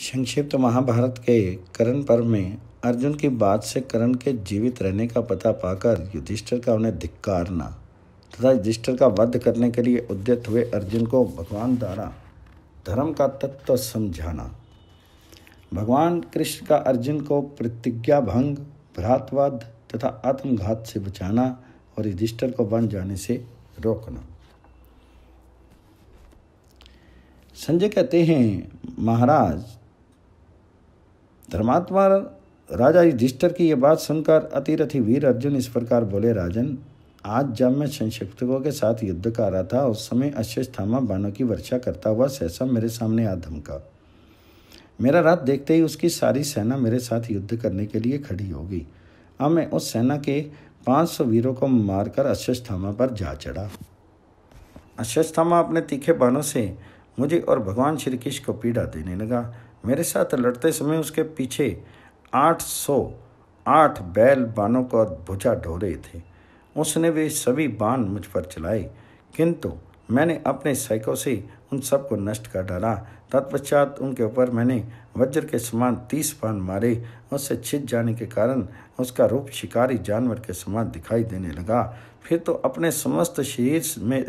संक्षिप्त महाभारत के करण पर्व में अर्जुन की बात से करण के जीवित रहने का पता पाकर युधिष्ठर का उन्हें धिक्कारना तथा युधिष्ठर का वध करने के लिए उद्यत हुए अर्जुन को भगवान द्वारा धर्म का तत्व समझाना भगवान कृष्ण का अर्जुन को प्रतिज्ञा भंग भ्रातवाद तथा आत्मघात से बचाना और युधिष्ठर को बन जाने से रोकना संजय कहते हैं महाराज धर्मात्मा राजा युधिष्ठर की यह बात सुनकर अतिरथी वीर अर्जुन इस प्रकार बोले राजन आज जब मैं संक्षिप्तकों के साथ युद्ध कर रहा था उस समय अश्वस्थामा बाणों की वर्षा करता हुआ सहसा मेरे सामने आ धमका मेरा रात देखते ही उसकी सारी सेना मेरे साथ युद्ध करने के लिए खड़ी हो गई अब मैं उस सेना के 500 वीरों को मारकर अश्वस्थामा पर जा चढ़ा अश्वस्थामा अपने तीखे बाणों से मुझे और भगवान श्री कृष्ण को पीड़ा देने लगा मेरे साथ लड़ते समय उसके पीछे आठ सौ आठ बैल बानों का भुजा रहे थे उसने वे सभी बाण मुझ पर चलाए किंतु मैंने अपने सैकों से उन सबको नष्ट कर डाला तत्पश्चात उनके ऊपर मैंने वज्र के समान तीस पान मारे उससे छिट जाने के कारण उसका रूप शिकारी जानवर के समान दिखाई देने लगा फिर तो अपने समस्त शरीर में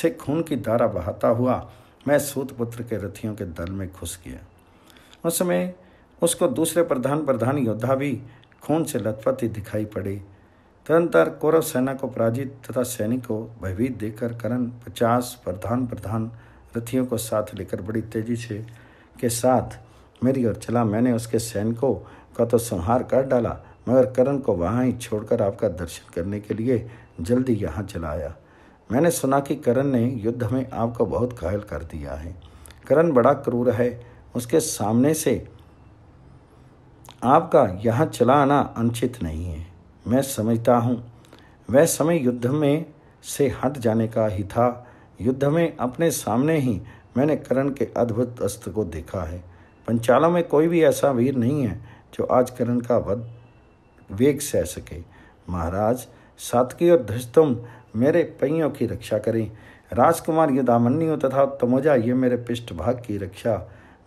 से खून की धारा बहाता हुआ मैं सूतपुत्र के रथियों के दल में घुस गया उस समय उसको दूसरे प्रधान प्रधान योद्धा भी खून से लथपथी दिखाई पड़े तरंतर कौरव सेना को पराजित तथा सैनिक को भयभीत देकर करण पचास प्रधान प्रधान रथियों को साथ लेकर बड़ी तेजी से के साथ मेरी ओर चला मैंने उसके सैनिकों का तो संहार कर डाला मगर करण को वहाँ ही छोड़कर आपका दर्शन करने के लिए जल्दी यहाँ चला आया मैंने सुना कि करण ने युद्ध में आपको बहुत घायल कर दिया है करण बड़ा क्रूर है उसके सामने से आपका यहाँ चला आना अनुचित नहीं है मैं समझता हूँ वह समय युद्ध में से हट जाने का ही था युद्ध में अपने सामने ही मैंने करण के अद्भुत अस्त्र को देखा है पंचालों में कोई भी ऐसा वीर नहीं है जो आज करण का वध वेग सह सके महाराज सातकी और धृष्टुम मेरे पहियों की रक्षा करें राजकुमार ये तथा तमोजा ये मेरे पृष्ठभाग की रक्षा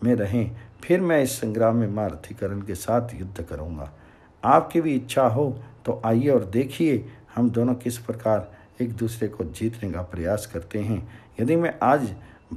में रहें फिर मैं इस संग्राम में मां के साथ युद्ध करूंगा आपकी भी इच्छा हो तो आइए और देखिए हम दोनों किस प्रकार एक दूसरे को जीतने का प्रयास करते हैं यदि मैं आज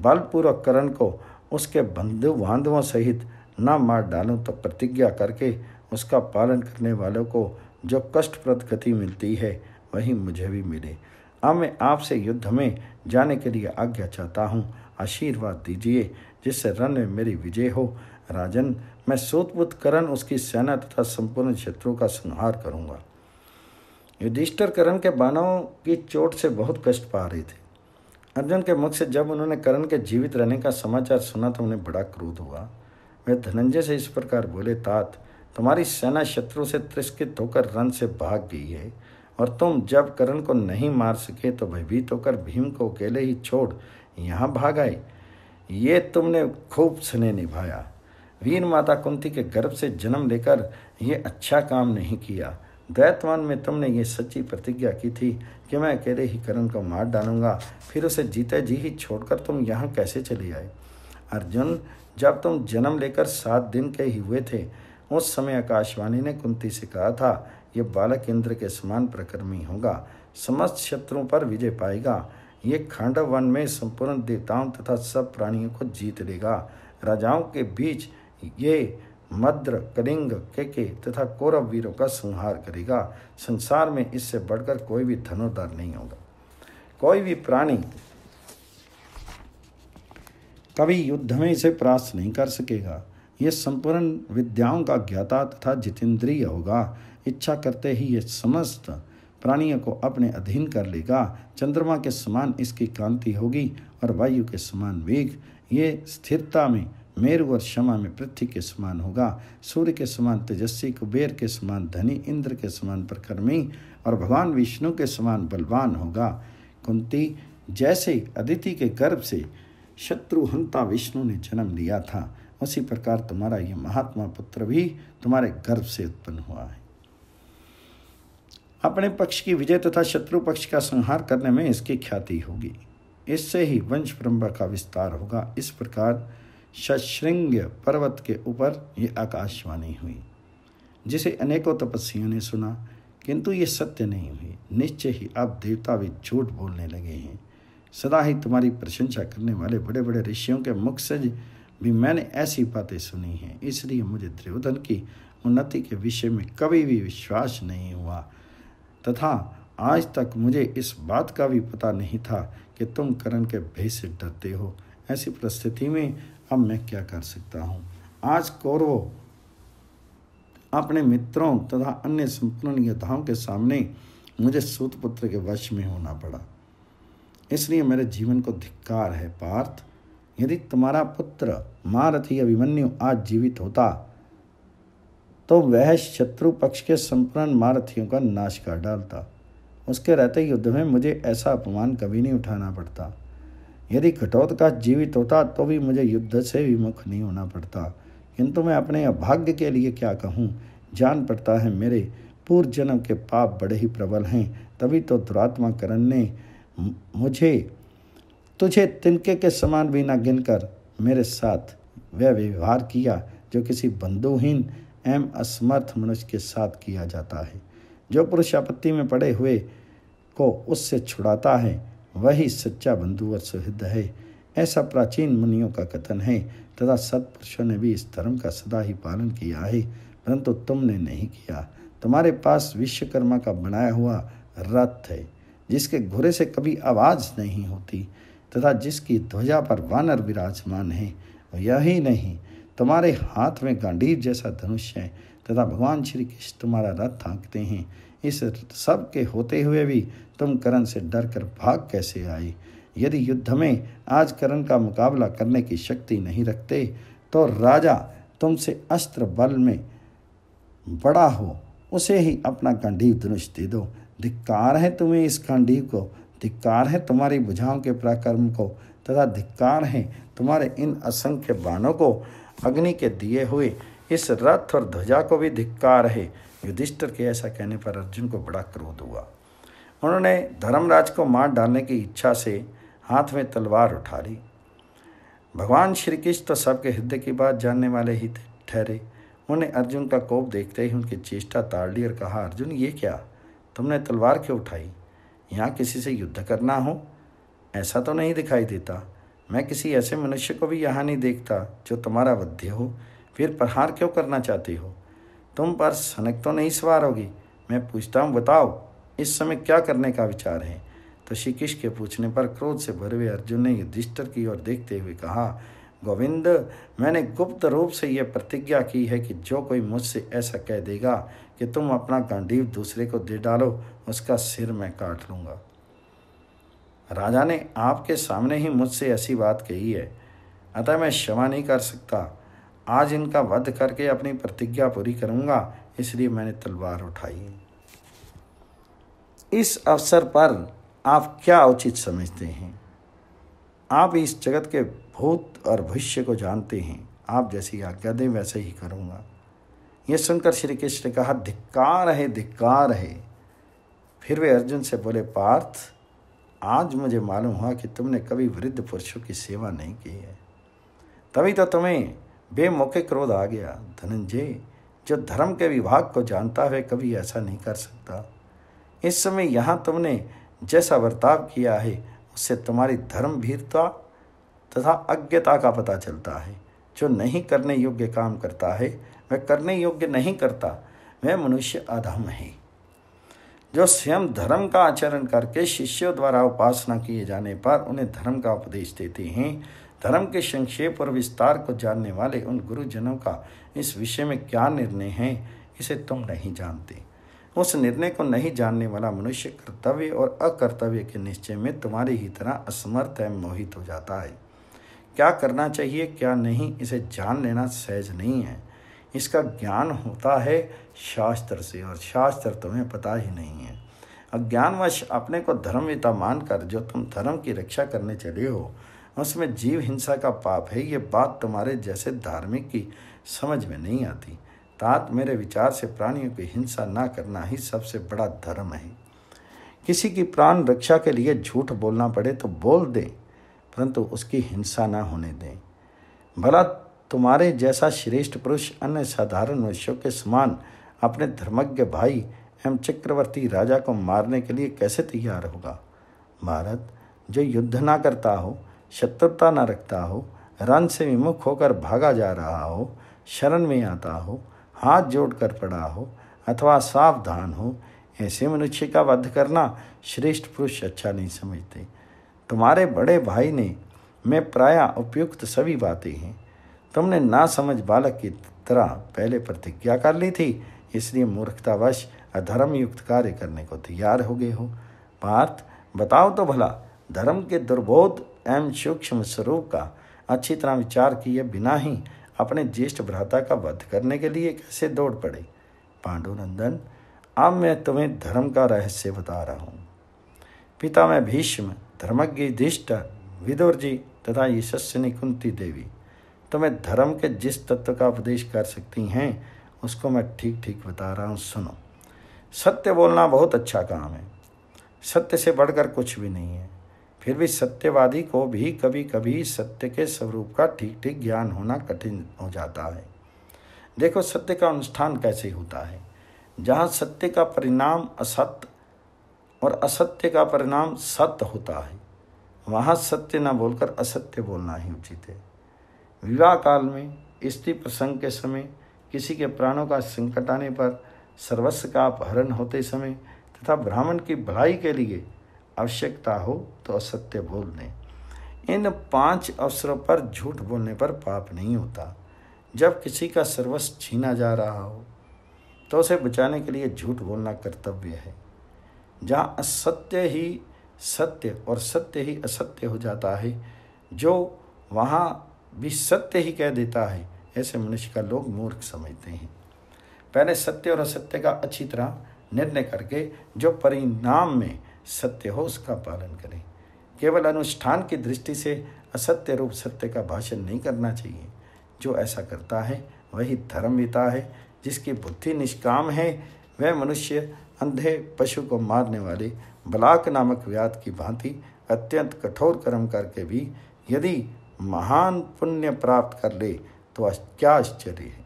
बलपूर्वक करण को उसके बंधु बांधवों सहित न मार डालूं तो प्रतिज्ञा करके उसका पालन करने वालों को जो कष्टप्रद गति मिलती है वही मुझे भी मिले अब मैं आपसे युद्ध में जाने के लिए आज्ञा चाहता हूँ आशीर्वाद दीजिए जिससे रण में मेरी विजय हो राजन मैं सोतपुत करण उसकी सेना तथा संपूर्ण क्षेत्रों का संहार करूंगा युधिष्ठर करण के बाणों की चोट से बहुत कष्ट पा रहे थे अर्जुन के मुख से जब उन्होंने करण के जीवित रहने का समाचार सुना तो उन्हें बड़ा क्रोध हुआ वे धनंजय से इस प्रकार बोले तात तुम्हारी सेना शत्रु से तिरस्कृत होकर रण से भाग गई है और तुम जब करण को नहीं मार सके तो भयभीत होकर भीम को अकेले ही छोड़ यहाँ भाग आए ये तुमने खूब स्नेह निभाया वीर माता कुंती के गर्भ से जन्म लेकर ये अच्छा काम नहीं किया दैतवन में तुमने ये सच्ची प्रतिज्ञा की थी कि मैं अकेले ही करण को मार डालूंगा फिर उसे जीते जी ही छोड़कर तुम यहाँ कैसे चले आए अर्जुन जब तुम जन्म लेकर सात दिन के ही हुए थे उस समय आकाशवाणी ने कुंती से कहा था ये बालक इंद्र के समान प्रकर्मी होगा समस्त शत्रुओं पर विजय पाएगा ये खांडव वन में संपूर्ण देवताओं तथा सब प्राणियों को जीत लेगा राजाओं के बीच ये मद्र कलिंग केके तथा कौरव वीरों का संहार करेगा संसार में इससे बढ़कर कोई भी धनोदार नहीं होगा कोई भी प्राणी कभी युद्ध में इसे प्राप्त नहीं कर सकेगा यह संपूर्ण विद्याओं का ज्ञाता तथा जितेंद्रिय होगा इच्छा करते ही ये समस्त प्राणियों को अपने अधीन कर लेगा चंद्रमा के समान इसकी कांति होगी और वायु के समान वेग ये स्थिरता में मेरु और क्षमा में पृथ्वी के समान होगा सूर्य के समान तेजस्वी कुबेर के समान धनी इंद्र के समान प्रकर्मी और भगवान विष्णु के समान बलवान होगा कुंती जैसे अदिति के गर्भ से शत्रुहंता विष्णु ने जन्म लिया था उसी प्रकार तुम्हारा यह महात्मा पुत्र भी तुम्हारे गर्भ से उत्पन्न हुआ है अपने पक्ष की विजय तथा शत्रु पक्ष का संहार करने में इसकी ख्याति होगी इससे ही वंश परंपरा का विस्तार होगा इस प्रकार शशृंग पर्वत के ऊपर ये आकाशवाणी हुई जिसे अनेकों तपस्वियों ने सुना किंतु ये सत्य नहीं हुई निश्चय ही आप देवता भी झूठ बोलने लगे हैं सदा ही तुम्हारी प्रशंसा करने वाले बड़े बड़े ऋषियों के मुख से भी मैंने ऐसी बातें सुनी हैं इसलिए मुझे दुर्योधन की उन्नति के विषय में कभी भी विश्वास नहीं हुआ तथा आज तक मुझे इस बात का भी पता नहीं था कि तुम करण के भय से डरते हो ऐसी परिस्थिति में अब मैं क्या कर सकता हूँ आज कौरव अपने मित्रों तथा अन्य संपूर्ण योद्धाओं के सामने मुझे सूतपुत्र के वश में होना पड़ा इसलिए मेरे जीवन को धिक्कार है पार्थ यदि तुम्हारा पुत्र महारथी अभिमन्यु आज जीवित होता तो वह शत्रु पक्ष के संपूर्ण महारथियों का नाश कर डालता उसके रहते युद्ध में मुझे ऐसा अपमान कभी नहीं उठाना पड़ता यदि का जीवित होता तो भी मुझे युद्ध से विमुख नहीं होना पड़ता किंतु मैं अपने अभाग्य के लिए क्या कहूँ जान पड़ता है मेरे पूर्व जन्म के पाप बड़े ही प्रबल हैं तभी तो दुरात्मा करण ने मुझे तुझे तिनके के समान भी ना गिनकर मेरे साथ वह व्यवहार किया जो किसी बंधुहीन एवं असमर्थ मनुष्य के साथ किया जाता है जो पुरुष आपत्ति में पड़े हुए को उससे छुड़ाता है वही सच्चा बंधु और सुहृद है ऐसा प्राचीन मुनियों का कथन है तथा सत्पुरुषों ने भी इस धर्म का सदा ही पालन किया है परंतु तुमने नहीं किया तुम्हारे पास विश्वकर्मा का बनाया हुआ रथ है जिसके घोड़े से कभी आवाज़ नहीं होती तथा जिसकी ध्वजा पर वानर विराजमान है यही नहीं तुम्हारे हाथ में गांडीर जैसा धनुष है तथा भगवान श्री कृष्ण तुम्हारा रथ थांकते हैं इस सब के होते हुए भी तुम करण से डर कर भाग कैसे आए यदि युद्ध में आज करण का मुकाबला करने की शक्ति नहीं रखते तो राजा तुमसे अस्त्र बल में बड़ा हो उसे ही अपना गांडीव धनुष दे दो धिक्कार है तुम्हें इस गांडीव को धिक्कार है तुम्हारी बुझाओं के पराक्रम को तथा धिक्कार है तुम्हारे इन असंख्य बाणों को अग्नि के दिए हुए इस रथ और ध्वजा को भी धिक्का रहे युधिष्ठर के ऐसा कहने पर अर्जुन को बड़ा क्रोध हुआ उन्होंने धर्मराज को मार डालने की इच्छा से हाथ में तलवार उठा ली भगवान श्री कृष्ण तो सबके हृदय की बात जानने वाले ही ठहरे उन्हें अर्जुन का कोप देखते ही उनकी चेष्टा ताड़ ली और कहा अर्जुन ये क्या तुमने तलवार क्यों उठाई यहाँ किसी से युद्ध करना हो ऐसा तो नहीं दिखाई देता मैं किसी ऐसे मनुष्य को भी यहाँ नहीं देखता जो तुम्हारा वध्य हो फिर प्रहार क्यों करना चाहती हो तुम पर सनक तो नहीं सवार होगी मैं पूछता हूँ बताओ इस समय क्या करने का विचार है तो श्रीकृष्ण के पूछने पर क्रोध से भरे हुए अर्जुन ने युधिष्ठर की ओर देखते हुए कहा गोविंद मैंने गुप्त रूप से यह प्रतिज्ञा की है कि जो कोई मुझसे ऐसा कह देगा कि तुम अपना गांडीव दूसरे को दे डालो उसका सिर मैं काट लूँगा राजा ने आपके सामने ही मुझसे ऐसी बात कही है अतः मैं क्षमा नहीं कर सकता आज इनका वध करके अपनी प्रतिज्ञा पूरी करूंगा इसलिए मैंने तलवार उठाई इस अवसर पर आप क्या उचित समझते हैं आप इस जगत के भूत और भविष्य को जानते हैं आप जैसी आज्ञा दें वैसे ही करूँगा यह सुनकर श्री कृष्ण ने कहा धिक्कार है धिक्कार है फिर वे अर्जुन से बोले पार्थ आज मुझे मालूम हुआ कि तुमने कभी वृद्ध पुरुषों की सेवा नहीं की है तभी तो तुम्हें बेमौके क्रोध आ गया धनंजय जो धर्म के विभाग को जानता है कभी ऐसा नहीं कर सकता इस समय यहाँ तुमने जैसा बर्ताव किया है उससे तुम्हारी धर्म भीरता तथा अज्ञता का पता चलता है जो नहीं करने योग्य काम करता है वह करने योग्य नहीं करता वह मनुष्य अधम है जो स्वयं धर्म का आचरण करके शिष्यों द्वारा उपासना किए जाने पर उन्हें धर्म का उपदेश देते हैं धर्म के संक्षेप और विस्तार को जानने वाले उन गुरुजनों का इस विषय में क्या निर्णय है इसे तुम नहीं जानते उस निर्णय को नहीं जानने वाला मनुष्य कर्तव्य और अकर्तव्य के निश्चय में तुम्हारी ही तरह असमर्थ एवं मोहित हो जाता है क्या करना चाहिए क्या नहीं इसे जान लेना सहज नहीं है इसका ज्ञान होता है शास्त्र से और शास्त्र तुम्हें पता ही नहीं है अज्ञानवश अपने को धर्मविता मानकर जो तुम धर्म की रक्षा करने चले हो उसमें जीव हिंसा का पाप है ये बात तुम्हारे जैसे धार्मिक की समझ में नहीं आती तात मेरे विचार से प्राणियों की हिंसा ना करना ही सबसे बड़ा धर्म है किसी की प्राण रक्षा के लिए झूठ बोलना पड़े तो बोल दें परंतु उसकी हिंसा ना होने दें भला तुम्हारे जैसा श्रेष्ठ पुरुष अन्य साधारण मनुष्यों के समान अपने धर्मज्ञ भाई एवं चक्रवर्ती राजा को मारने के लिए कैसे तैयार होगा भारत जो युद्ध ना करता हो शत्रुता ना रखता हो रण से विमुख होकर भागा जा रहा हो शरण में आता हो हाथ जोड़ कर पड़ा हो अथवा सावधान हो ऐसे मनुष्य का वध करना श्रेष्ठ पुरुष अच्छा नहीं समझते तुम्हारे बड़े भाई ने मैं प्राय उपयुक्त सभी बातें हैं तुमने ना समझ बालक की तरह पहले प्रतिज्ञा कर ली थी इसलिए मूर्खतावश युक्त कार्य करने को तैयार हो गए हो पार्थ बताओ तो भला धर्म के दुर्बोध एवं सूक्ष्म स्वरूप का अच्छी तरह विचार किए बिना ही अपने ज्येष्ठ भ्राता का वध करने के लिए कैसे दौड़ पड़े पांडुनंदन अब मैं तुम्हें धर्म का रहस्य बता रहा हूँ पिता में भीष्म धर्मज्ञ युधिष्ठ विदुर जी तथा यशस्विनी कुंती देवी तो मैं धर्म के जिस तत्व का उपदेश कर सकती हैं उसको मैं ठीक ठीक बता रहा हूँ सुनो सत्य बोलना बहुत अच्छा काम है सत्य से बढ़कर कुछ भी नहीं है फिर भी सत्यवादी को भी कभी कभी सत्य के स्वरूप का ठीक ठीक ज्ञान होना कठिन हो जाता है देखो सत्य का अनुष्ठान कैसे होता है जहाँ सत्य का परिणाम असत्य और असत्य का परिणाम सत्य होता है वहाँ सत्य न बोलकर असत्य बोलना ही उचित है विवाह काल में स्त्री प्रसंग के समय किसी के प्राणों का संकट आने पर सर्वस्व का अपहरण होते समय तथा ब्राह्मण की भलाई के लिए आवश्यकता हो तो असत्य बोल दें इन पांच अवसरों पर झूठ बोलने पर पाप नहीं होता जब किसी का सर्वस्व छीना जा रहा हो तो उसे बचाने के लिए झूठ बोलना कर्तव्य है जहाँ असत्य ही सत्य और सत्य ही असत्य हो जाता है जो वहाँ भी सत्य ही कह देता है ऐसे मनुष्य का लोग मूर्ख समझते हैं पहले सत्य और असत्य का अच्छी तरह निर्णय करके जो परिणाम में सत्य हो उसका पालन करें केवल अनुष्ठान की दृष्टि से असत्य रूप सत्य का भाषण नहीं करना चाहिए जो ऐसा करता है वही धर्मविता है जिसकी बुद्धि निष्काम है वह मनुष्य अंधे पशु को मारने वाले बलाक नामक व्याध की भांति अत्यंत कठोर कर्म करके भी यदि महान पुण्य प्राप्त कर ले तो क्या आश्चर्य है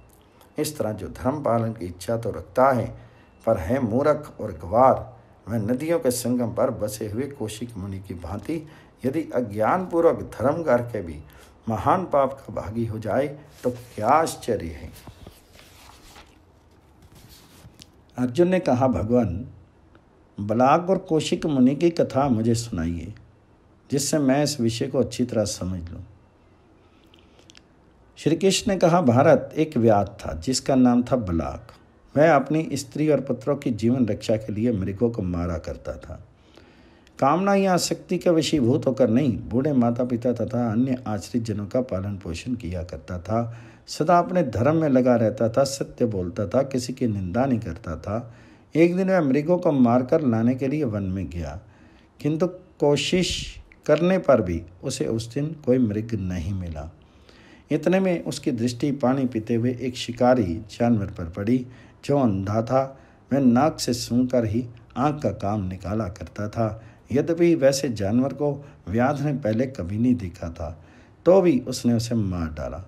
इस तरह जो धर्म पालन की इच्छा तो रखता है पर है मूरख और गवार वह नदियों के संगम पर बसे हुए कोशिक मुनि की भांति यदि अज्ञानपूर्वक धर्म करके भी महान पाप का भागी हो जाए तो क्या आश्चर्य है अर्जुन ने कहा भगवान बलाग और कौशिक मुनि की कथा मुझे सुनाइए जिससे मैं इस विषय को अच्छी तरह समझ लूँ श्री कृष्ण ने कहा भारत एक व्याध था जिसका नाम था ब्लाक वह अपनी स्त्री और पुत्रों की जीवन रक्षा के लिए मृगों को मारा करता था कामना या आसक्ति का वशीभूत होकर नहीं बूढ़े माता पिता तथा अन्य आश्रित जनों का पालन पोषण किया करता था सदा अपने धर्म में लगा रहता था सत्य बोलता था किसी की निंदा नहीं करता था एक दिन वह मृगों को मारकर लाने के लिए वन में गया किंतु कोशिश करने पर भी उसे उस दिन कोई मृग नहीं मिला इतने में उसकी दृष्टि पानी पीते हुए एक शिकारी जानवर पर पड़ी जो अंधा था वह नाक से सूंघकर ही आँख का काम निकाला करता था यद्यपि वैसे जानवर को व्याध ने पहले कभी नहीं देखा था तो भी उसने उसे मार डाला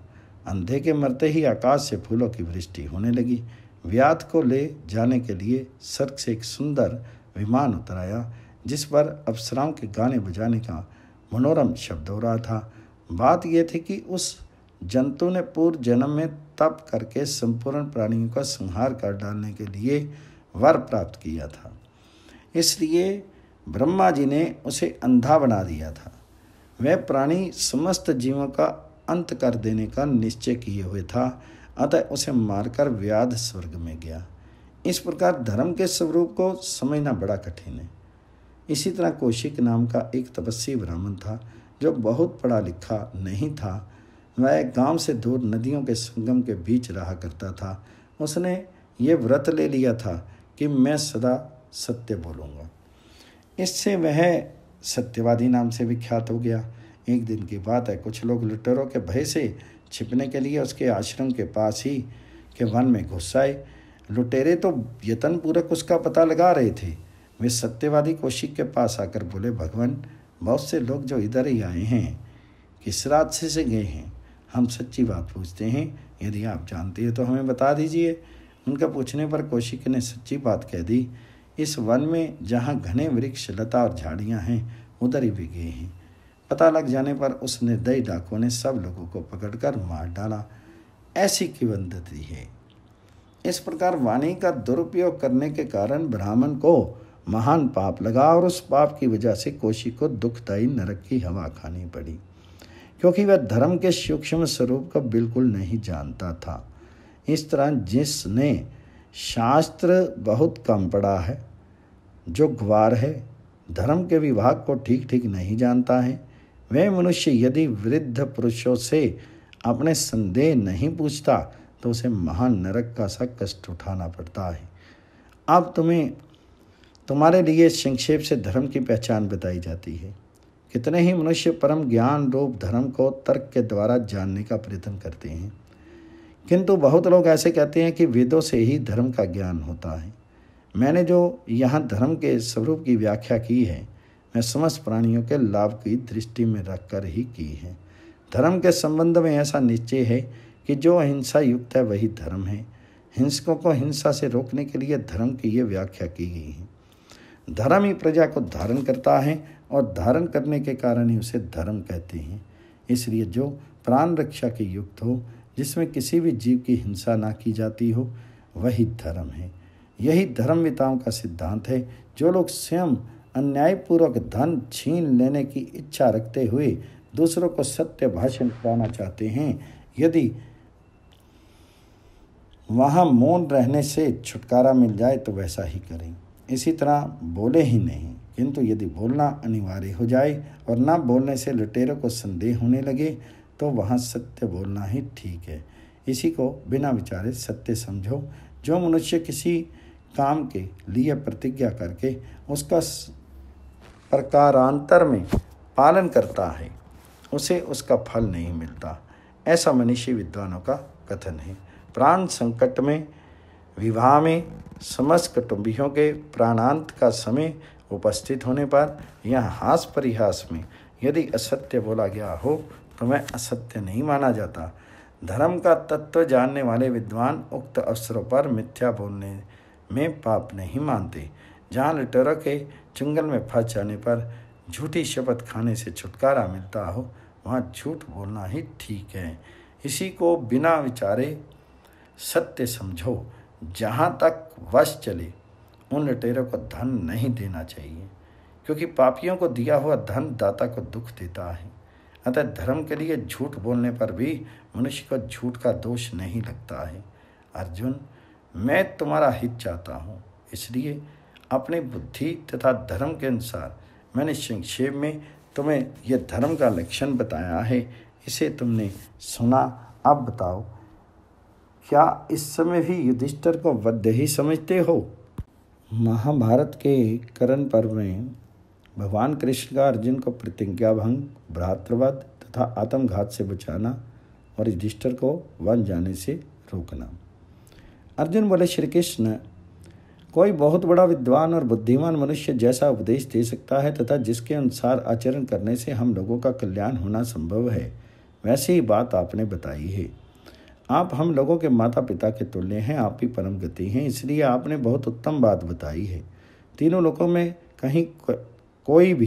अंधे के मरते ही आकाश से फूलों की वृष्टि होने लगी व्याध को ले जाने के लिए सर्क से एक सुंदर विमान उतर आया जिस पर अप्सराओं के गाने बजाने का मनोरम शब्द हो रहा था बात यह थी कि उस जंतु ने पूर्व जन्म में तप करके संपूर्ण प्राणियों का संहार कर डालने के लिए वर प्राप्त किया था इसलिए ब्रह्मा जी ने उसे अंधा बना दिया था वह प्राणी समस्त जीवों का अंत कर देने का निश्चय किए हुए था अतः उसे मारकर व्याध स्वर्ग में गया इस प्रकार धर्म के स्वरूप को समझना बड़ा कठिन है इसी तरह कौशिक नाम का एक तपस्वी ब्राह्मण था जो बहुत पढ़ा लिखा नहीं था वह गांव से दूर नदियों के संगम के बीच रहा करता था उसने ये व्रत ले लिया था कि मैं सदा सत्य बोलूँगा इससे वह सत्यवादी नाम से विख्यात हो गया एक दिन की बात है कुछ लोग लुटेरों के भय से छिपने के लिए उसके आश्रम के पास ही के वन में घुस आए लुटेरे तो यतनपूर्वक उसका पता लगा रहे थे वे सत्यवादी कौशिक के पास आकर बोले भगवान बहुत से लोग जो इधर ही आए हैं किस रात से से गए हैं हम सच्ची बात पूछते हैं यदि आप जानती हैं तो हमें बता दीजिए उनका पूछने पर कौशिक ने सच्ची बात कह दी इस वन में जहाँ घने वृक्ष लता और झाड़ियाँ हैं उधर ही भी गए हैं पता लग जाने पर उस निर्दयी डाकुओं ने सब लोगों को पकड़कर मार डाला ऐसी की बंदती है इस प्रकार वाणी का दुरुपयोग करने के कारण ब्राह्मण को महान पाप लगा और उस पाप की वजह से कोशी को दुखदायी नरक की हवा खानी पड़ी क्योंकि वह धर्म के सूक्ष्म स्वरूप का बिल्कुल नहीं जानता था इस तरह जिसने शास्त्र बहुत कम पढ़ा है जो ग्वार है धर्म के विभाग को ठीक ठीक नहीं जानता है वह मनुष्य यदि वृद्ध पुरुषों से अपने संदेह नहीं पूछता तो उसे महान नरक का सा कष्ट उठाना पड़ता है अब तुम्हें तुम्हारे लिए संक्षेप से धर्म की पहचान बताई जाती है कितने ही मनुष्य परम ज्ञान रूप धर्म को तर्क के द्वारा जानने का प्रयत्न करते हैं किंतु बहुत लोग ऐसे कहते हैं कि वेदों से ही धर्म का ज्ञान होता है मैंने जो यहाँ धर्म के स्वरूप की व्याख्या की है मैं समस्त प्राणियों के लाभ की दृष्टि में रखकर ही की है धर्म के संबंध में ऐसा निश्चय है कि जो अहिंसा युक्त है वही धर्म है हिंसकों को हिंसा से रोकने के लिए धर्म की ये व्याख्या की गई है धर्म ही प्रजा को धारण करता है और धारण करने के कारण ही उसे धर्म कहते हैं इसलिए जो प्राण रक्षा के युक्त हो जिसमें किसी भी जीव की हिंसा ना की जाती हो वही धर्म है यही धर्मविताओं का सिद्धांत है जो लोग स्वयं अन्यायपूर्वक धन छीन लेने की इच्छा रखते हुए दूसरों को सत्य भाषण कराना चाहते हैं यदि वहाँ मौन रहने से छुटकारा मिल जाए तो वैसा ही करें इसी तरह बोले ही नहीं किंतु यदि बोलना अनिवार्य हो जाए और ना बोलने से लुटेरों को संदेह होने लगे तो वहाँ सत्य बोलना ही ठीक है इसी को बिना विचारे सत्य समझो जो मनुष्य किसी काम के लिए प्रतिज्ञा करके उसका प्रकारांतर में पालन करता है उसे उसका फल नहीं मिलता ऐसा मनुष्य विद्वानों का कथन है प्राण संकट में विवाह में समस्त कुटुंबियों के प्राणांत का समय उपस्थित होने पर या हास परिहास में यदि असत्य बोला गया हो तो मैं असत्य नहीं माना जाता धर्म का तत्व जानने वाले विद्वान उक्त अवसरों पर मिथ्या बोलने में पाप नहीं मानते जहाँ लुटेरों के चुंगल में फंस जाने पर झूठी शपथ खाने से छुटकारा मिलता हो वहाँ झूठ बोलना ही ठीक है इसी को बिना विचारे सत्य समझो जहाँ तक वश चले उन लटेरों को धन नहीं देना चाहिए क्योंकि पापियों को दिया हुआ धन दाता को दुख देता है अतः धर्म के लिए झूठ बोलने पर भी मनुष्य को झूठ का दोष नहीं लगता है अर्जुन मैं तुम्हारा हित चाहता हूँ इसलिए अपनी बुद्धि तथा धर्म के अनुसार मैंने संक्षेप में तुम्हें यह धर्म का लक्षण बताया है इसे तुमने सुना अब बताओ क्या इस समय भी युधिष्ठर को वध्य ही समझते हो महाभारत के करण पर्व में भगवान कृष्ण का अर्जुन को प्रतिज्ञा भंग भ्रातृवध तथा आत्मघात से बचाना और युधिष्ठर को वन जाने से रोकना अर्जुन बोले श्री कृष्ण कोई बहुत बड़ा विद्वान और बुद्धिमान मनुष्य जैसा उपदेश दे सकता है तथा जिसके अनुसार आचरण करने से हम लोगों का कल्याण होना संभव है वैसे ही बात आपने बताई है आप हम लोगों के माता पिता के तुल्य हैं आप ही परम गति हैं इसलिए आपने बहुत उत्तम बात बताई है तीनों लोगों में कहीं को, कोई भी